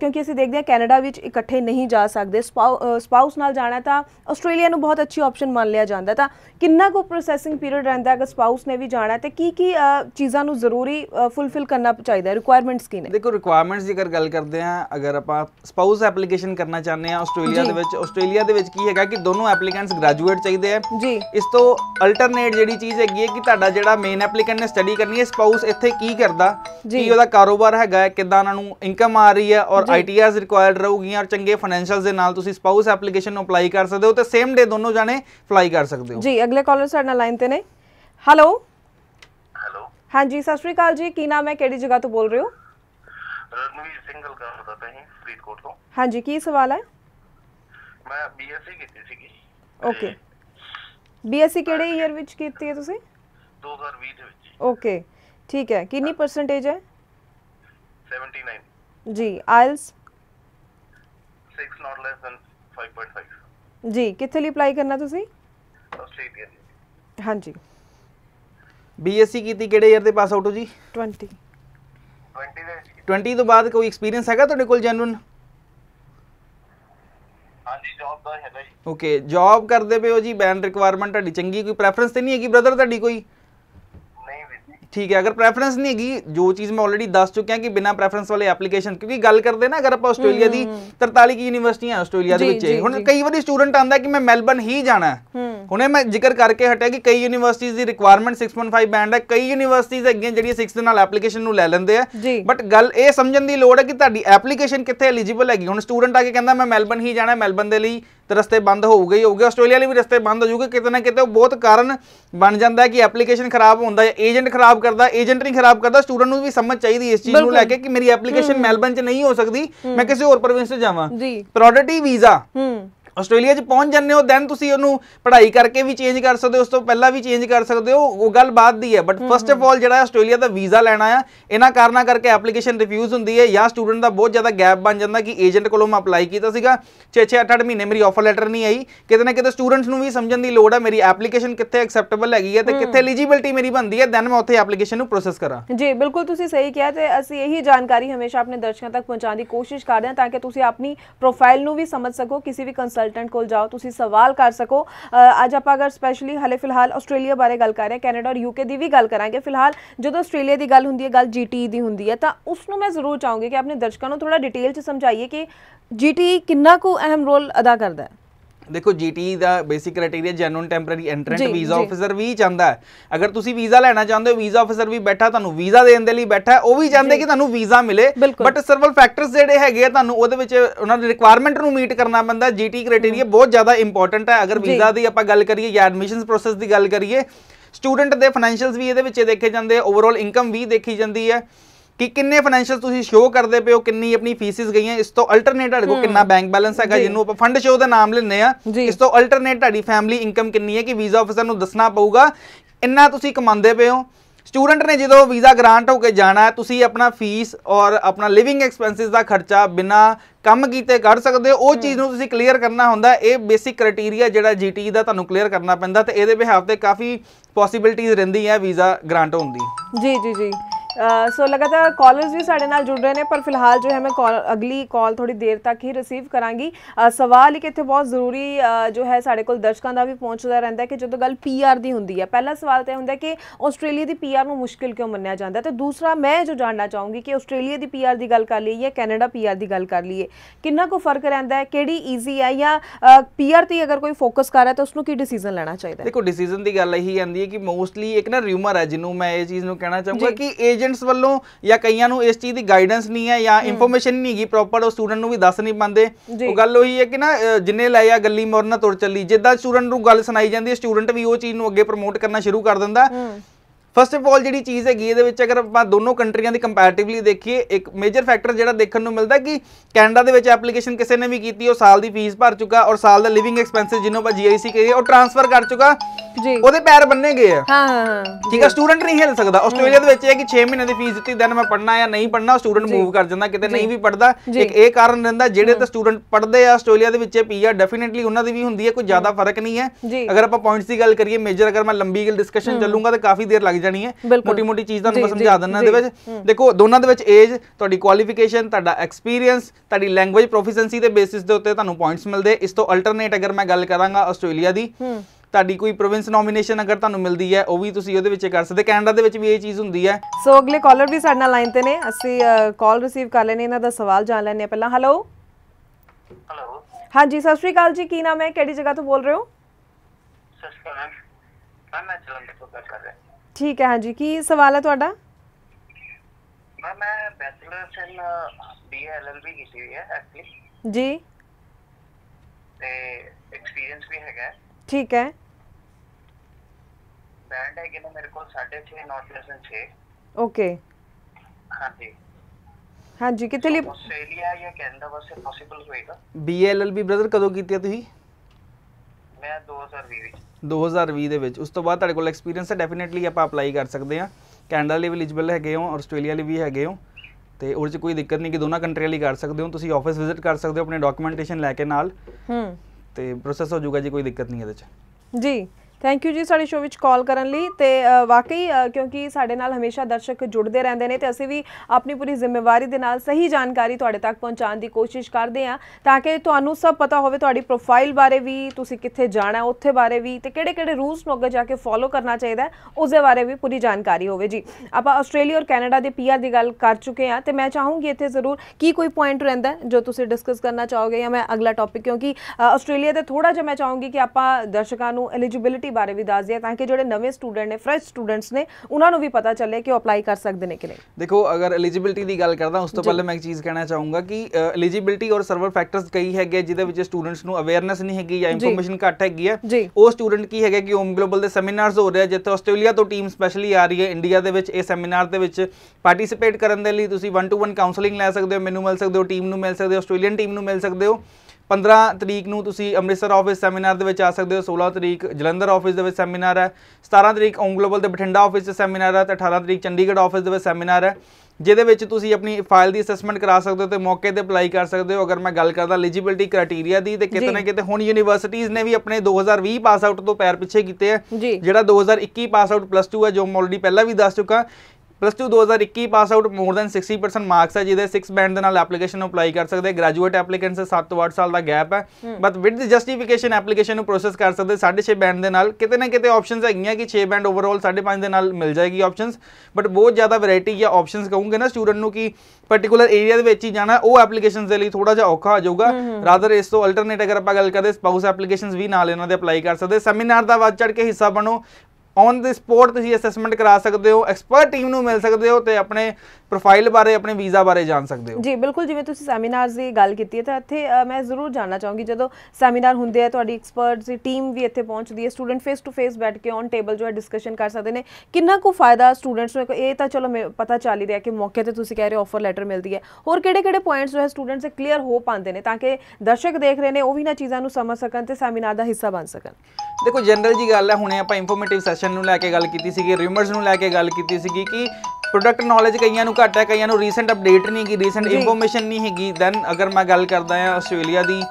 ਕਿਉਂਕਿ ਅਸੀਂ ਦੇਖਦੇ ਹਾਂ ਕੈਨੇਡਾ ਵਿੱਚ ਇਕੱਠੇ ਨਹੀਂ ਜਾ ਸਕਦੇ ਸਪਾਊਸ ਨਾਲ ਜਾਣਾ ਤਾਂ ਆਸਟ੍ਰੇਲੀਆ ਨੂੰ ਬਹੁਤ ਅੱਛੀ ਆਪਸ਼ਨ ਮੰਨ ਲਿਆ ਜਾਂਦਾ ਤਾਂ ਕਿੰਨਾ ਕੋ ਪ੍ਰੋਸੈਸਿੰਗ ਪੀਰੀਅਡ ਰਹਿੰਦਾ ਅਗਰ ਸਪਾਊਸ ਨੇ ਵੀ ਜਾਣਾ ਤੇ ਕੀ ਕੀ ਚੀਜ਼ਾਂ ਨੂੰ ਜ਼ਰੂਰੀ ਫੁੱਲਫਿਲ ਕਰਨਾ ਚਾਹੀਦਾ ਰਿਕੁਆਇਰਮੈਂਟਸ ਕੀ ਨੇ ਦੇਖੋ ਰਿਕੁਆਇਰਮੈਂਟਸ ਦੀ ਗੱਲ ਕਰਦੇ ਆ ਅਗਰ ਆਪਾਂ ਸਪਾਊਸ ਐਪਲੀਕੇਸ਼ਨ ਕਰਨਾ ਚਾਹੁੰਦੇ ਆ ਆਸਟ੍ਰੇਲੀਆ ਦੇ ਵਿੱਚ ਆਸਟ੍ਰੇਲੀਆ ਦੇ ਵਿੱਚ ਕੀ ਹੈਗਾ ਕਿ ਦੋਨੋਂ ਐਪਲੀਕੈਂਟਸ ਗ੍ਰੈਜੂਏਟ ਚਾਹੀਦੇ ਆ ਜੀ ਇਸ ਤੋਂ ਅਲਟਰਨੇਟ ਜਿਹੜੀ ਚੀਜ਼ ਹੈਗੀ ਹੈ ਕਿ ਤੁਹਾਡਾ ਜਿਹੜਾ ਮੇਨ ਐਪਲੀਕੈਂਟ ਨੇ ਸਟੱਡੀ ਕਰਨੀ ਹੈ ਸਪਾਊਸ ਇੱਥੇ ਕੀ ਕਰਦਾ ਕੀ ਉਹਦਾ ਕਾਰੋਬਾਰ ਹੈਗਾ ਕਿੱਦਾਂ ਉਹਨਾਂ ਨੂੰ ਇਨਕਮ ਆ ਰਹੀ ਹੈ ਔਰ ਆਈਟੀਆਰਸ ਰਿਕੁਆਇਰਡ ਰਹੂਗੀਆਂ ਔਰ ਚੰਗੇ ਫਾਈਨੈਂਸ਼ੀਅਲਸ ਦੇ ਨਾਲ ਤੁਸੀਂ ਸਪਾਊਸ ਐਪਲੀਕੇਸ਼ਨ ਨੂੰ ਅਪਲਾਈ ਕਰ ਸਕਦੇ ਹੋ ਤੇ ਸੇਮ ਡੇ ਦੋਨੋਂ ਜਾਣੇ ਫਲਾਈ ਕਰ ਸਕਦੇ ਹੋ ਜੀ ਅਗਲੇ ਕਾਲਰ ਸਾਡੇ ਨਾਲ ਲਾਈਨ ਤੇ ਨੇ ਹੈਲੋ हाँ जी सत श्रीकाल जी की नाम है केड़ी जगह तो बोल रहे हो रणवीर सिंह गलकार बताते हैं फरीदकोट को हाँ जी की सवाल है मैं बीएससी ਕੀਤੀ ਸੀਗੀ ਓਕੇ ਬੀਐਸਸੀ ਕਿਹੜੇ ਈਅਰ ਵਿੱਚ ਕੀਤੀ ਹੈ ਤੁਸੀਂ 2020 ਦੇ ਵਿੱਚ ਓਕੇ ਠੀਕ ਹੈ ਕਿੰਨੀ ਪਰਸੈਂਟੇਜ ਹੈ 79 ਜੀ ਆਇਲਸ 6 ਨਾਟ ਲੈਸ ਦਨ 5.5 ਜੀ ਕਿੱਥੇ ਲਈ ਅਪਲਾਈ ਕਰਨਾ ਤੁਸੀਂ ਆਸਟ੍ਰੇਲੀਆ ਹਾਂਜੀ ਬੀਐਸਸੀ ਕੀਤੀ ਕਿਹੜੇ ਇਅਰ ਦੇ ਪਾਸ ਆਊਟ ਹੋ ਜੀ 20 20 ਦੇ 20 ਤੋਂ ਬਾਅਦ ਕੋਈ ਐਕਸਪੀਰੀਅੰਸ ਹੈਗਾ ਤੁਹਾਡੇ ਕੋਲ ਜੈਨੂਨ ਹਾਂਜੀ ਜੌਬ ਦਾ ਹੈਗਾ ਜੀ ਓਕੇ ਜੌਬ ਕਰਦੇ ਪਏ ਹੋ ਜੀ ਬੈਂਡ ਰਿਕੁਆਇਰਮੈਂਟ ਤੁਹਾਡੀ ਚੰਗੀ ਕੋਈ ਪ੍ਰੈਫਰੈਂਸ ਤੇ ਨਹੀਂ ਹੈਗੀ ਬ੍ਰਦਰ ਤੁਹਾਡੀ ਕੋਈ ਠੀਕ ਹੈ ਅਗਰ ਪ੍ਰੈਫਰੈਂਸ ਨਹੀਂ ਹੈਗੀ ਜੋ ਚੀਜ਼ ਮੈਂ ਆਲਰੇਡੀ ਦੱਸ ਚੁੱਕਿਆ ਕਿ ਬਿਨਾ ਪ੍ਰੈਫਰੈਂਸ ਵਾਲੇ ਐਪਲੀਕੇਸ਼ਨ ਕਿਉਂਕਿ ਗੱਲ ਕਰਦੇ ਨਾ ਅਗਰ ਆਪਾਂ ਆਸਟ੍ਰੇਲੀਆ ਦੀ 43 ਕੀ ਯੂਨੀਵਰਸਿਟੀਆਂ ਆਸਟ੍ਰੇਲੀਆ ਦੇ ਵਿੱਚ ਹੁਣ ਕਈ ਵਾਰੀ ਸਟੂਡੈਂਟ ਆਂਦਾ ਕਿ ਮੈਂ ਮੈਲਬਨ ਹੀ ਜਾਣਾ ਹੁਣੇ ਮੈਂ ਜ਼ਿਕਰ ਕਰਕੇ ਹਟਿਆ ਕਿ ਕਈ ਯੂਨੀਵਰਸਿਟੀਆਂ ਦੀ ਰਿਕੁਆਇਰਮੈਂਟ 6.5 ਬੈਂਡ ਹੈ ਕਈ ਯੂਨੀਵਰਸਿਟੀਆਂ ਹੈਗੀਆਂ ਜਿਹੜੀਆਂ 6 ਦੇ ਨਾਲ ਐਪਲੀਕੇਸ਼ਨ ਨੂੰ ਲੈ ਲੈਂਦੇ ਆ ਬਟ ਗੱਲ ਇਹ ਸਮਝਣ ਦੀ ਲੋੜ ਹੈ ਕਿ ਤੁਹਾਡੀ ਐਪਲੀਕੇਸ਼ਨ ਕਿੱਥੇ ਐਲੀਜੀਬਲ ਹੈਗੀ ਹੁਣ ਸਟੂਡੈਂਟ ਆ ਕੇ ਕਹਿੰਦਾ ਮੈਂ ਮੈਲਬਨ ਹੀ ਜਾਣਾ ਮੈਲਬਨ ਦੇ ਲਈ ਤੇ ਰਸਤੇ ਬੰਦ ਹੋਊਗੇ ਹੀ ਹੋਊਗੇ ਆਸਟ੍ਰੇਲੀਆ ਲਈ ਵੀ ਰਸਤੇ ਬੰਦ ਹੋ ਜੂਗੇ ਕਿਤੇ ਨਾ ਕਿਤੇ ਉਹ ਬਹੁਤ ਕਾਰਨ ਬਣ ਜਾਂਦਾ ਹੈ ਕਿ ਐਪਲੀਕੇਸ਼ਨ ਖਰਾਬ ਹੁੰਦਾ ਹੈ ਏਜੰਟ ਖਰਾਬ ਕਰਦਾ ਏਜੰਟ ਨਹੀਂ ਖਰਾਬ ਕਰਦਾ ਸਟੂਡੈਂਟ ਨੂੰ ਵੀ ਸਮਝ ਚਾਹੀਦੀ ਇਸ ਚੀਜ਼ ਨੂੰ ਲੈ ਕੇ ਕਿ ਮੇਰੀ ਐਪਲੀਕੇਸ਼ਨ ਮੈਲਬਨ 'ਚ ਨਹੀਂ ਹੋ ਸਕਦੀ ਮੈਂ ਕਿਸੇ ਹੋਰ ਪ੍ਰੋਵਿੰਸ 'ਚ ਜਾਵਾਂ ਪ੍ਰਾਇੋਰਟੀ ਵੀਜ਼ਾ ਹੂੰ ਆਸਟ੍ਰੇਲੀਆ 'ਚ ਪਹੁੰਚ ਜਾਂਦੇ ਹੋ ਦੈਨ ਤੁਸੀਂ ਉਹਨੂੰ ਪੜ੍ਹਾਈ ਕਰਕੇ ਵੀ ਚੇਂਜ ਕਰ ਸਕਦੇ ਹੋ ਉਸ ਤੋਂ ਪਹਿਲਾਂ ਵੀ ਚੇਂਜ ਕਰ ਸਕਦੇ ਹੋ ਉਹ ਗੱਲ ਬਾਤ ਦੀ ਹੈ ਬਟ ਫਸਟ ਆਫ ਆਲ ਜਿਹੜਾ ਆਸਟ੍ਰੇਲੀਆ ਦਾ ਵੀਜ਼ਾ ਲੈਣਾ ਆ ਇਹਨਾਂ ਕਾਰਨਾਂ ਕਰਕੇ ਐਪਲੀਕੇਸ਼ਨ ਰਿਫਿਊਜ਼ ਹੁੰਦੀ ਹੈ ਜਾਂ ਸਟੂਡੈਂਟ ਦਾ ਬਹੁਤ ਜ਼ਿਆਦਾ ਗੈਪ ਬਣ ਜਾਂਦਾ ਕਿ ਏਜੰਟ ਕੋਲੋਂ ਮੈਂ ਅਪਲਾਈ ਕੀਤਾ ਸੀਗਾ 6-6 8-8 ਮਹੀਨੇ ਮੇਰੀ ਆਫਰ ਲੈਟਰ ਨਹੀਂ ਆਈ ਕਿਤੇ ਨਾ ਕਿਤੇ ਸਟੂਡੈਂਟਸ ਨੂੰ ਵੀ ਸਮਝਣ ਦੀ ਲੋੜ ਹੈ ਮੇਰੀ ਐਪਲੀਕੇਸ਼ਨ ਕਿੱਥੇ ਐਕਸੈਪਟੇਬਲ ਹੈਗੀ ਹੈ ਤੇ ਕਿੱਥੇ ਐਲੀਜੀਬਿਲਟੀ ਮੇਰੀ ਬਣਦੀ ਹੈ ਦੈਨ ਮੈਂ ਉੱਥੇ ਐਪਲੀਕੇਸ਼ਨ ਨੂੰ ਪ੍ਰੋਸੈਸ ਕਰਾਂ ਜੀ ਬਿਲਕੁਲ ਤੁਸੀਂ ਸਹੀ ਕਿਹਾ ਤੇ ਅਸੀਂ ਇਹੀ ਜਾਣਕਾਰੀ ਹਮੇਸ਼ਾ ਆਪਣੇ ਦਰਸ਼ਕਾਂ ਤੱਕ ਪਹੁੰਚਾਉਣ ਦੀ ਕੋਸ਼ਿਸ਼ ਕਰਦੇ ਹਾਂ ਤਾਂ ਕਿ ਤੁਸੀਂ ਆਪਣੀ ਪ੍ਰੋਫਾਈਲ ਨੂੰ ਵੀ ਸਮਝ ਸਕੋ ਕਿਸੇ ਵੀ ਕੰਸਲਟ कंसल्टेंट को जाओ तुम सवाल कर सको अज आप अगर स्पैशली हले फिलहाल आस्ट्रेलिया बारे गल कर रहे हैं कैनेडा और यूके की भी गल करा फिलहाल जो आस्ट्रेलिया की गल हों गल जी टी ई की होंगी है तो उसनों मैं जरूर चाहूँगी कि अपने दर्शकों थोड़ा डिटेल से समझाइए कि जी टी ई कि अहम रोल अदा करता है ਦੇਖੋ ਜੀਟੀ e ਦਾ basic criteria genuine temporary entrant visa officer ਵੀ ਚਾਹੁੰਦਾ ਹੈ ਅਗਰ ਤੁਸੀਂ ਵੀਜ਼ਾ ਲੈਣਾ ਚਾਹੁੰਦੇ ਹੋ ਵੀਜ਼ਾ ਆਫੀਸਰ ਵੀ ਬੈਠਾ ਤੁਹਾਨੂੰ ਵੀਜ਼ਾ ਦੇਣ ਦੇ ਲਈ ਬੈਠਾ ਉਹ ਵੀ ਚਾਹੁੰਦੇ ਕਿ ਤੁਹਾਨੂੰ ਵੀਜ਼ਾ ਮਿਲੇ ਬਟ ਸਰਵਲ ਫੈਕਟਰਸ ਜਿਹੜੇ ਹੈਗੇ ਆ ਤੁਹਾਨੂੰ ਉਹਦੇ ਵਿੱਚ ਉਹਨਾਂ ਦੇ ਰਿਕੁਆਇਰਮੈਂਟ ਨੂੰ ਮੀਟ ਕਰਨਾ ਪੈਂਦਾ ਜੀਟੀ ਕ੍ਰਾਈਟੇਰੀਆ e ਬਹੁਤ ਜ਼ਿਆਦਾ ਇੰਪੋਰਟੈਂਟ ਹੈ ਅਗਰ ਵੀਜ਼ਾ ਦੀ ਆਪਾਂ ਗੱਲ ਕਰੀਏ ਜਾਂ ਐਡਮਿਸ਼ਨਸ ਪ੍ਰੋਸੈਸ ਦੀ ਗੱਲ ਕਰੀਏ ਸਟੂਡੈਂਟ ਦੇ ਫਾਈਨੈਂਸ਼ੀਅਲਸ ਵੀ ਇਹਦੇ ਵਿੱਚ ਦੇਖੇ ਜਾਂਦੇ ਆ ਓਵਰਆਲ ਇਨਕਮ ਵੀ ਦੇਖੀ ਜਾਂਦੀ ਹੈ ਕਿ ਕਿੰਨੇ ਫਾਈਨੈਂਸ਼ੀਅਲ ਤੁਸੀਂ ਸ਼ੋ ਕਰਦੇ ਪਏ ਹੋ ਕਿੰਨੀ ਆਪਣੀ ਫੀਸਿਸ ਗਈਆਂ ਇਸ ਤੋਂ ਅਲਟਰਨੇਟ ਹੈ ਕੋਲ ਕਿੰਨਾ ਬੈਂਕ ਬੈਲੈਂਸ ਹੈਗਾ ਜਿਹਨੂੰ ਆਪਾਂ ਫੰਡ ਸ਼ੋ ਦਾ ਨਾਮ ਲੈਂਦੇ ਆ ਇਸ ਤੋਂ ਅਲਟਰਨੇਟ ਤੁਹਾਡੀ ਫੈਮਿਲੀ ਇਨਕਮ ਕਿੰਨੀ ਹੈ ਕਿ ਵੀਜ਼ਾ ਆਫੀਸਰ ਨੂੰ ਦੱਸਣਾ ਪਊਗਾ ਇੰਨਾ ਤੁਸੀਂ ਕਮਾਉਂਦੇ ਪਏ ਹੋ ਸਟੂਡੈਂਟ ਨੇ ਜਦੋਂ ਵੀਜ਼ਾ ਗ੍ਰਾਂਟ ਹੋ ਕੇ ਜਾਣਾ ਹੈ ਤੁਸੀਂ ਆਪਣਾ ਫੀਸ ਔਰ ਆਪਣਾ ਲਿਵਿੰਗ ਐਕਸਪੈਂਸਸ ਦਾ ਖਰਚਾ ਬਿਨਾ ਕੰਮ ਕੀਤੇ ਕਰ ਸਕਦੇ ਹੋ ਉਹ ਚੀਜ਼ ਨੂੰ ਤੁਸੀਂ ਕਲੀਅਰ ਕਰਨਾ ਹੁੰਦਾ ਇਹ ਬੇਸਿਕ ਕ੍ਰਾਈਟੇਰੀਆ ਜਿਹੜਾ ਜੀਟੀ e ਦਾ ਤੁਹਾਨੂੰ ਕਲੀਅਰ ਕਰਨਾ ਪੈਂਦਾ ਤੇ ਇਹਦੇ ਬਿਹਾਫ ਤੇ ਕਾਫੀ ਪੋਸਿਬਿਲਟੀਜ਼ ਰਹਿੰਦੀ ਹੈ ਵੀਜ਼ਾ ਗ੍ਰਾਂਟ ਹੋਣ ਦੀ ਜੀ ਜੀ ਜੀ ਸੋ ਲਗਾਤਾਰ ਕਾਲਰਸ ਵੀ ਸਾਡੇ ਨਾਲ ਜੁੜ ਰਹੇ ਨੇ ਪਰ ਫਿਲਹਾਲ ਜੋ ਹੈ ਮੈਂ ਅਗਲੀ ਕਾਲ ਥੋੜੀ ਦੇਰ ਤੱਕ ਹੀ ਰਿਸੀਵ ਕਰਾਂਗੀ ਸਵਾਲ ਇੱਕ ਇੱਥੇ ਬਹੁਤ ਜ਼ਰੂਰੀ ਜੋ ਹੈ ਸਾਡੇ ਕੋਲ ਦਰਸ਼ਕਾਂ ਦਾ ਵੀ ਪਹੁੰਚਦਾ ਰਹਿੰਦਾ ਕਿ ਜਦੋਂ ਗੱਲ ਪੀਆਰ ਦੀ ਹੁੰਦੀ ਹੈ ਪਹਿਲਾ ਸਵਾਲ ਤੇ ਹੁੰਦਾ ਕਿ ਆਸਟ੍ਰੇਲੀਆ ਦੀ ਪੀਆਰ ਨੂੰ ਮੁਸ਼ਕਿਲ ਕਿਉਂ ਮੰਨਿਆ ਜਾਂਦਾ ਤੇ ਦੂਸਰਾ ਮੈਂ ਜੋ ਜਾਣਨਾ ਚਾਹੂੰਗੀ ਕਿ ਆਸਟ੍ਰੇਲੀਆ ਦੀ ਪੀਆਰ ਦੀ ਗੱਲ ਕਰ ਲਈਏ ਜਾਂ ਕੈਨੇਡਾ ਪੀਆਰ ਦੀ ਗੱਲ ਕਰ ਲਈਏ ਕਿੰਨਾ ਕੋ ਫਰਕ ਰਹਿੰਦਾ ਹੈ ਕਿਹੜੀ ਈਜ਼ੀ ਹੈ ਜਾਂ ਪੀਆਰ ਤੇ ਅਗਰ ਕੋਈ ਫੋਕਸ ਕਰ ਰਿਹਾ ਤਾਂ ਉਸ ਨੂੰ ਕੀ ਡਿਸੀਜਨ ਲੈਣਾ ਚਾਹੀਦਾ ਹੈ ਦੇਖੋ ਡਿਸੀਜਨ ਦੀ ਗੱਲ ਇਹੀ ਆਂਦੀ ਹੈ ਕਿ ਮੋਸਟਲੀ ਇੱਕ ਨਾ ਰਿਊਮਰ ਹੈ ਜਿਹਨੂੰ ਮੈਂ ਇਹ ਚੀਜ਼ ਨੂੰ ਕਹਿਣਾ ਚਾਹੂੰਗਾ ਕਿ ਏਜੰਟਸ ਵੱਲੋਂ ਜਾਂ ਕਈਆਂ ਨੂੰ ਇਸ ਚੀਜ਼ ਦੀ ਗਾਈਡੈਂਸ ਨਹੀਂ ਹੈ ਜਾਂ ਇਨਫੋਰਮੇਸ਼ਨ ਨਹੀਂ ਹੈਗੀ ਪ੍ਰੋਪਰ ਉਹ ਸਟੂਡੈਂਟ ਨੂੰ ਵੀ ਦੱਸ ਨਹੀਂ ਪਾਉਂਦੇ ਉਹ ਗੱਲ ਉਹੀ ਹੈ ਕਿ ਨਾ ਜਿੰਨੇ ਲੈ ਆ ਗੱਲੀ ਮੋਰਨਾ ਤੁਰ ਚੱਲੀ ਜਿੱਦਾਂ ਸਟੂਡੈਂਟ ਨੂੰ ਗੱਲ ਸੁਣਾਈ ਜਾਂਦੀ ਹੈ ਸਟੂਡੈਂਟ ਵੀ ਉਹ ਚੀਜ਼ ਨੂੰ ਅੱਗੇ ਪ੍ਰਮੋਟ ਕਰਨਾ ਸ਼ੁਰੂ ਕਰ ਦਿੰਦਾ ਫਸਟ ਆਫ ਆਲ ਜਿਹੜੀ ਚੀਜ਼ ਹੈਗੀ ਇਹਦੇ ਵਿੱਚ ਅਗਰ ਆਪਾਂ ਦੋਨੋਂ ਕੰਟਰੀਆਂ ਦੀ ਕੰਪੈਰੀਟਿਵਲੀ ਦੇਖੀਏ ਇੱਕ ਮੇਜਰ ਫੈਕਟਰ ਜਿਹੜਾ ਦੇਖਣ ਨੂੰ ਮਿਲਦਾ ਕਿ ਕੈਨੇਡਾ ਦੇ ਵਿੱਚ ਐਪਲੀਕੇਸ਼ਨ ਕਿਸੇ ਨੇ ਵੀ ਕੀਤੀ ਉਹ ਸਾਲ ਦੀ ਫੀਸ ਭਰ ਚੁੱਕਾ ਔਰ ਸਾਲ ਦਾ ਲਿਵਿੰਗ ਐਕਸਪੈਂਸਸ ਜਿੰਨੋਂ ਬਾ ਜੀਆਈਸੀ ਕਹੀਏ ਉਹ ਟ੍ਰਾਂਸਫਰ ਕਰ ਚੁੱਕਾ ਜੀ ਉਹਦੇ ਪੈਰ ਬੰਨੇ ਗਏ ਆ ਹਾਂ ਠੀਕ ਆ ਸਟੂਡੈਂਟ ਨਹੀਂ ਹਿੱਲ ਸਕਦਾ ਆਸਟ੍ਰੇਲੀਆ ਦੇ ਵਿੱਚ ਇਹ ਕਿ 6 ਮਹੀਨੇ ਦੀ ਫੀਸ ਦਿੱਤੀ ਦੈਨ ਮੈਂ ਪੜਨਾ ਜਾਂ ਨਹੀਂ ਪੜਨਾ ਸਟੂਡੈਂਟ ਮੂਵ ਕਰ ਜਾਂਦਾ ਕਿਤੇ ਨਹੀਂ ਵੀ ਪੜਦਾ ਇੱਕ ਇਹ ਕਾਰਨ ਰਹਿੰਦਾ ਜਿਹੜੇ ਤਾਂ ਸਟੂਡੈਂਟ ਪੜਦੇ ਆ ਆਸਟ੍ਰੇਲੀਆ ਦੇ ਵਿੱਚ ਪੀਆ ਡੈਫੀਨਿਟਲੀ ਉਹਨਾਂ ਦੀ ਵੀ ਹੁੰਦੀ ਹੈ ਕੋਈ ਜ਼ਿਆਦਾ ਫਰਕ ਨਹੀਂ ਹੈ ਅਗਰ ਆਪਾਂ ਪੁਆਇੰਟਸ ਦੀ ਗੱਲ ਕਰੀਏ ਮੇਜਰ ਅਗਰ ਮੈਂ ਲੰਬੀ ਗੱਲ ਡਿਸਕਸ਼ਨ ਚੱਲੂਗਾ ਤਾਂ ਕਾਫੀ ਦੇਰ ਲੱਗ ਜਾਣੀ ਹੈ ਮੋਟੀ ਮੋਟੀ ਚੀਜ਼ ਤੁਹਾਨੂੰ ਸਮਝਾ ਦਿੰਨਾ ਦੇ ਵਿੱਚ ਦੇਖੋ ਦੋਨਾਂ ਦੇ ਵਿੱਚ ਏਜ ਤੁਹਾਡੀ ਕੁਆਲੀਫਿਕੇਸ਼ਨ ਤੁਹਾਡਾ ਐਕਸਪੀਰੀਅੰਸ ਤੁਹਾਡੀ ਲੈਂਗੁਏਜ ਪ੍ਰੋਫੀਸ਼ੀਐਂਸੀ ਦੇ ਬੇਸਿਸ ਦੇ ਉੱਤੇ ਤੁਹਾਨੂੰ ਪੁਆਇੰਟਸ ਮਿਲਦੇ ਇਸ ਤੋਂ ਅਲਟਰਨੇਟ ਅਗਰ ਮੈਂ ਗੱਲ ਕਰਾਂਗਾ ਆਸਟ੍ਰੇਲੀਆ ਦੀ ਤੁਹਾਡੀ ਕੋਈ ਪ੍ਰੋਵਿੰਸ ਨੋਮੀਨੇਸ਼ਨ ਅਗਰ ਤੁਹਾਨੂੰ ਮਿਲਦੀ ਹੈ ਉਹ ਵੀ ਤੁਸੀਂ ਉਹਦੇ ਵਿੱਚ ਕਰ ਸਕਦੇ ਕੈਨੇਡਾ ਦੇ ਵਿੱਚ ਵੀ ਇਹ ਚੀਜ਼ ਹੁੰਦੀ ਹੈ ਸੋ ਅਗਲੇ ਕਾਲਰ ਵੀ ਸਾਡੇ ਨਾਲ ਲਾਈਨ ਤੇ ਨੇ ਅਸੀਂ ਕਾਲ ਰਿਸੀਵ ਕਰ ਲੈਨੇ ਇਹਨਾਂ ਦਾ ਸਵਾਲ ਜਾਣ ਲੈਨੇ ਪਹਿਲਾਂ ਹੈਲੋ ਹੈਲੋ ਹਾਂਜੀ ਸਤਿ ਸ਼੍ਰੀ ਅਕਾਲ ਜੀ ਕੀ ਨਾਮ ਹੈ ਕਿਹੜੀ ਜਗ੍ਹਾ ਤੋਂ ਬੋਲ ਰਹੇ ਹੋ ਸਤਿ ਸ਼੍ਰੀ ਅਕਾਲ ਮੈਂ ਜਲੰਧਰ ਤੋਂ ਗੱਲ ਕਰ ਰਿਹਾ ठीक है हाँ जी की सवाल है थोड़ा मैं हाँ, मैं बैचलर्स इन ब्रदर हाँ हाँ कदों की दो हजार बीस 2020 ਦੇ ਵਿੱਚ ਉਸ ਤੋਂ ਬਾਅਦ ਤੁਹਾਡੇ ਕੋਲ ਐਕਸਪੀਰੀਅੰਸ ਹੈ ਡੈਫੀਨਿਟਲੀ ਆਪਾਂ ਅਪਲਾਈ ਕਰ ਸਕਦੇ ਆ ਕੈਨੇਡਾ ਲਈ ਵੀ ਐਲੀਜੀਬਲ ਹੈਗੇ ਹੋ ਆਸਟ੍ਰੇਲੀਆ ਲਈ ਵੀ ਹੈਗੇ ਹੋ ਤੇ ਉਹਦੇ 'ਚ ਕੋਈ ਦਿੱਕਤ ਨਹੀਂ ਕਿ ਦੋਨਾਂ ਕੰਟਰੀਆਂ ਲਈ ਕਰ ਸਕਦੇ ਹੋ ਤੁਸੀਂ ਆਫਿਸ ਵਿਜ਼ਿਟ ਕਰ ਸਕਦੇ ਹੋ ਆਪਣੇ ਡਾਕੂਮੈਂਟੇਸ਼ਨ ਲੈ ਕੇ ਨਾਲ ਹੂੰ ਤੇ ਪ੍ਰੋਸੈਸ ਹੋ ਜਾਊਗਾ ਜੀ ਕੋਈ ਦਿੱਕਤ ਨਹੀਂ ਇਹਦੇ 'ਚ ਜੀ ਥੈਂਕ ਯੂ ਜੀ ਸਾਡੇ ਸ਼ੋਅ ਵਿੱਚ ਕਾਲ ਕਰਨ ਲਈ ਤੇ ਵਾਕਈ ਕਿਉਂਕਿ ਸਾਡੇ ਨਾਲ ਹਮੇਸ਼ਾ ਦਰਸ਼ਕ ਜੁੜਦੇ ਰਹਿੰਦੇ ਨੇ ਤੇ ਅਸੀਂ ਵੀ ਆਪਣੀ ਪੂਰੀ ਜ਼ਿੰਮੇਵਾਰੀ ਦੇ ਨਾਲ ਸਹੀ ਜਾਣਕਾਰੀ ਤੁਹਾਡੇ ਤੱਕ ਪਹੁੰਚਾਉਣ ਦੀ ਕੋਸ਼ਿਸ਼ ਕਰਦੇ ਆ ਤਾਂ ਕਿ ਤੁਹਾਨੂੰ ਸਭ ਪਤਾ ਹੋਵੇ ਤੁਹਾਡੀ ਪ੍ਰੋਫਾਈਲ ਬਾਰੇ ਵੀ ਤੁਸੀਂ ਕਿੱਥੇ ਜਾਣਾ ਉੱਥੇ ਬਾਰੇ ਵੀ ਤੇ ਕਿਹੜੇ-ਕਿਹੜੇ ਰੂਲਸ ਨੂੰ ਅੱਗੇ ਜਾ ਕੇ ਫੋਲੋ ਕਰਨਾ ਚਾਹੀਦਾ ਉਸ ਦੇ ਬਾਰੇ ਵੀ ਪੂਰੀ ਜਾਣਕਾਰੀ ਹੋਵੇ ਜੀ ਆਪਾਂ ਆਸਟ੍ਰੇਲੀਆ ਔਰ ਕੈਨੇਡਾ ਦੇ ਪੀਆਰ ਦੀ ਗੱਲ ਕਰ ਚੁੱਕੇ ਆ ਤੇ ਮੈਂ ਚਾਹੂੰਗੀ ਇੱਥੇ ਜ਼ਰੂਰ ਕੀ ਕੋਈ ਪੁਆਇੰਟ ਰਹਿੰਦਾ ਜੋ ਤੁਸੀਂ ਡਿਸਕਸ ਕਰਨਾ ਚਾਹੋਗੇ ਜਾਂ ਮੈਂ ਅਗਲਾ ਟੌਪਿਕ ਕਿਉਂਕਿ ਆਸਟ੍ਰੇਲੀਆ ਤੇ ਥੋੜਾ ਜਿਹਾ ਮੈਂ ਚਾਹੂੰਗੀ ਕਿ ਆਪਾਂ ਦਰਸ਼ਕਾਂ ਨੂੰ ਐਲੀਜੀਬਿਲਟੀ ਯੂਨੀਵਰਸਿਟੀ ਬਾਰੇ ਵੀ ਦੱਸ ਦਿਆ ਤਾਂ ਕਿ ਜਿਹੜੇ ਨਵੇਂ ਸਟੂਡੈਂਟ ਨੇ ਫਰੈਸ਼ ਸਟੂਡੈਂਟਸ ਨੇ ਉਹਨਾਂ ਨੂੰ ਵੀ ਪਤਾ ਚੱਲੇ ਕਿ ਉਹ ਅਪਲਾਈ ਕਰ ਸਕਦੇ ਨੇ ਕਿ ਨਹੀਂ ਦੇਖੋ ਅਗਰ ਐਲੀਜੀਬਿਲਟੀ ਦੀ ਗੱਲ ਕਰਦਾ ਉਸ ਤੋਂ ਪਹਿਲੇ ਮੈਂ ਇੱਕ ਚੀਜ਼ ਕਹਿਣਾ ਚਾਹੂੰਗਾ ਕਿ ਐਲੀਜੀਬਿਲਟੀ ਔਰ ਸਰਵਰ ਫੈਕਟਰਸ ਕਈ ਹੈਗੇ ਜਿਹਦੇ ਵਿੱਚ ਸਟੂਡੈਂਟਸ ਨੂੰ ਅਵੇਅਰਨੈਸ ਨਹੀਂ ਹੈਗੀ ਜਾਂ ਇਨਫੋਰਮੇਸ਼ਨ ਘੱਟ ਹੈਗੀ ਆ ਉਹ ਸਟੂਡੈਂਟ ਕੀ ਹੈਗੇ ਕਿ ਓਮ ਗਲੋਬਲ ਦੇ ਸੈਮੀਨਾਰਸ ਹੋ ਰਹੇ ਜਿੱਥੇ ਆਸਟ੍ਰੇਲੀਆ ਤੋਂ ਟੀਮ ਸਪੈਸ਼ਲੀ ਆ ਰਹੀ ਹੈ ਇੰਡੀਆ ਦੇ ਵਿੱਚ ਇਹ ਸੈਮੀਨਾਰ ਦੇ ਵਿੱਚ ਪਾਰਟਿਸਿਪੇਟ ਕਰਨ ਦੇ ਲਈ ਤੁਸੀਂ 1 ਟੂ 1 ਕਾਉਂਸਲਿੰਗ ਲੈ ਸਕਦੇ ਹੋ ਮੈਨੂੰ ਮਿਲ ਸਕਦੇ ਹੋ ਟੀਮ ਨੂੰ ਮਿਲ ਸਕਦੇ ਹੋ ਆਸਟ੍ਰੇਲੀਅਨ ਟੀਮ ਨੂੰ ਮਿਲ ਸਕਦੇ ਹੋ 15 ਤਰੀਕ ਨੂੰ ਤੁਸੀਂ ਅੰਮ੍ਰਿਤਸਰ ਆਫਿਸ ਸੈਮੀਨਾਰ ਦੇ ਵਿੱਚ ਆ ਸਕਦੇ ਹੋ 16 ਤਰੀਕ ਜਲੰਧਰ ਆਫਿਸ ਦੇ ਵਿੱਚ ਸੈਮੀਨਾਰ ਹੈ 17 ਤਰੀਕ ਓਮ ਗਲੋਬਲ ਦੇ ਬਠਿੰਡਾ ਆਫਿਸ 'ਚ ਸੈਮੀਨਾਰ ਹੈ ਤੇ 18 ਤਰੀਕ ਚੰਡੀਗੜ੍ਹ ਆਫਿਸ ਦੇ ਵਿੱਚ ਸੈਮੀਨਾਰ ਹੈ ਜਿਹਦੇ ਵਿੱਚ ਤੁਸੀਂ ਆਪਣੀ ਫਾਈਲ ਦੀ ਅਸੈਸਮੈਂਟ ਕਰਾ ਸਕਦੇ ਹੋ ਤੇ ਮੌਕੇ ਤੇ ਅਪਲਾਈ ਕਰ ਸਕਦੇ ਹੋ ਅਗਰ ਮੈਂ ਗੱਲ ਕਰਦਾ ਐਲੀਜੀਬਿਲਟੀ ਕ੍ਰਾਈਟੇਰੀਆ ਦੀ ਤੇ ਕਿਤੇ ਨਾ ਕਿਤੇ ਹੁਣ ਯੂਨੀਵਰਸਿਟੀਆਂ ਨੇ ਵੀ ਆਪਣੇ 2020 ਪਾਸ ਆਊਟ ਤੋਂ ਪੈਰ ਪਿੱਛੇ ਕੀਤੇ ਆ ਜਿਹੜਾ 2021 ਪਾਸ ਆਊਟ ਪਲੱਸ 2 ਹੈ ਜੋ ਮੈਂ ਆਲਰੇਡੀ ਪਹਿਲਾਂ ਵੀ ਦੱਸ ਚੁੱਕਾ plus 2 2021 pass out more than 60% marks ਹੈ ਜਿਹਦੇ 6 ਬੈਂਡ ਦੇ ਨਾਲ ਐਪਲੀਕੇਸ਼ਨ ਨੂੰ ਅਪਲਾਈ ਕਰ ਸਕਦੇ ਗ੍ਰੈਜੂਏਟ ਐਪਲੀਕੈਂਟਸ 7-8 ਸਾਲ ਦਾ ਗੈਪ ਹੈ ਬਟ ਵਿਦ ਜਸਟੀਫਿਕੇਸ਼ਨ ਐਪਲੀਕੇਸ਼ਨ ਨੂੰ ਪ੍ਰੋਸੈਸ ਕਰ ਸਕਦੇ 6.5 ਬੈਂਡ ਦੇ ਨਾਲ ਕਿਤੇ ਨਾ ਕਿਤੇ ਆਪਸ਼ਨਸ ਹੈਗੀਆਂ ਕਿ 6 ਬੈਂਡ ਓਵਰਆਲ 5.5 ਦੇ ਨਾਲ ਮਿਲ ਜਾਏਗੀ ਆਪਸ਼ਨਸ ਬਟ ਬਹੁਤ ਜ਼ਿਆਦਾ ਵੈਰਾਈਟੀ ਜਾਂ ਆਪਸ਼ਨਸ ਕਹੂੰਗੇ ਨਾ ਸਟੂਡੈਂਟ ਨੂੰ ਕਿ ਪਾਰਟਿਕੂਲਰ ਏਰੀਆ ਦੇ ਵਿੱਚ ਹੀ ਜਾਣਾ ਉਹ ਐਪਲੀਕੇਸ਼ਨਸ ਦੇ ਲਈ ਥੋੜਾ ਜਿਹਾ ਔਖਾ ਹੋ ਜਾਊਗਾ ਰਾਦਰ ਇਸ ਤੋਂ ਅਲਟਰਨੇਟ ਅਗਰ ਆਪਾਂ ਗੱਲ ਕਰਦੇ ਸਪਾਊਸ ਐਪਲੀਕੇਸ਼ਨਸ ਵੀ ਨਾਲ ਇਹਨਾਂ ਦੇ ਅਪਲਾਈ ਕਰ ਸਕਦੇ ਸੈਮੀਨਾਰ ਦਾ ਵੱਧ ਚੜ ਕੇ ਹਿੱਸਾ ਬਣੋ ਔਨ ਦੀ ਸਪੋਰਟ ਤੁਸੀਂ ਅਸੈਸਮੈਂਟ ਕਰਾ ਸਕਦੇ ਹੋ ਐਕਸਪਰਟ ਟੀਮ ਨੂੰ ਮਿਲ ਸਕਦੇ ਹੋ ਤੇ ਆਪਣੇ ਪ੍ਰੋਫਾਈਲ ਬਾਰੇ ਆਪਣੇ ਵੀਜ਼ਾ ਬਾਰੇ ਜਾਣ ਸਕਦੇ ਹੋ ਜੀ ਬਿਲਕੁਲ ਜਿਵੇਂ ਤੁਸੀਂ ਸੈਮੀਨਾਰਸ ਦੀ ਗੱਲ ਕੀਤੀ ਹੈ ਤਾਂ ਇੱਥੇ ਮੈਂ ਜ਼ਰੂਰ ਜਾਣਨਾ ਚਾਹੂੰਗੀ ਜਦੋਂ ਸੈਮੀਨਾਰ ਹੁੰਦੇ ਆ ਤੁਹਾਡੀ ਐਕਸਪਰਟਸ ਦੀ ਟੀਮ ਵੀ ਇੱਥੇ ਪਹੁੰਚਦੀ ਹੈ ਸਟੂਡੈਂਟ ਫੇਸ ਟੂ ਫੇਸ ਬੈਠ ਕੇ ਔਨ ਟੇਬਲ ਜੋ ਹੈ ਡਿਸਕਸ਼ਨ ਕਰ ਸਕਦੇ ਨੇ ਕਿੰਨਾ ਕੁ ਫਾਇਦਾ ਸਟੂਡੈਂਟਸ ਨੂੰ ਇਹ ਤਾਂ ਚਲੋ ਪਤਾ ਚੱਲ ਹੀ ਰਿਹਾ ਕਿ ਮੌਕੇ ਤੇ ਤੁਸੀਂ ਕਹਿ ਰਹੇ ਹੋ ਆਫਰ ਲੈਟਰ ਮਿਲਦੀ ਹੈ ਹੋਰ ਕਿਹੜੇ-ਕਿਹੜੇ ਪੁਆਇੰਟਸ ਜੋ ਹੈ ਸਟੂਡੈਂਟਸ ਦੇ ਕਲੀਅਰ ਹੋ ਪਾਉਂਦੇ ਨੇ ਤਾਂ ਕਿ ਦਰਸ਼ਕ ਦੇਖ ਰਹੇ ਨੇ ਉਹ ਵੀ ਨਾ ਚੀਜ਼ਾਂ ਨੂੰ ਸਮਝ ਸਕਣ ਤੇ ਸੈਮੀਨਾਰ ਦਾ ਹਿੱਸਾ ਬਣ ਸਕਣ ਦੇਖੋ ਜਨਰਲ ਜੀ ਗੱਲ ਹੈ ਹੁਣੇ ਆਪਾਂ ਇਨਫੋਰਮੇਟਿਵ ਸੈਸ਼ਨ ਨੂੰ ਲੈ ਕੇ ਗੱਲ ਕੀਤੀ ਸੀਗੀ ਰਿਮਰਸ ਨੂੰ ਲੈ ਕੇ ਗੱਲ ਕੀਤੀ ਸੀਗੀ ਕਿ ਪ੍ਰੋਡਕਟ ਨੌਲੇਜ ਕਈਆਂ ਨੂੰ ਘੱਟ ਹੈ ਕਈਆਂ ਨੂੰ ਰੀਸੈਂਟ ਅਪਡੇਟ ਨਹੀਂ ਕੀ ਰੀਸੈਂਟ ਇਨਫੋਰਮੇਸ਼ਨ ਨਹੀਂ ਹੈਗੀ ਦੈਨ ਅਗਰ ਮੈਂ ਗੱਲ ਕਰਦਾ ਹਾਂ ਆਸਟ੍ਰੇਲੀਆ ਦੀ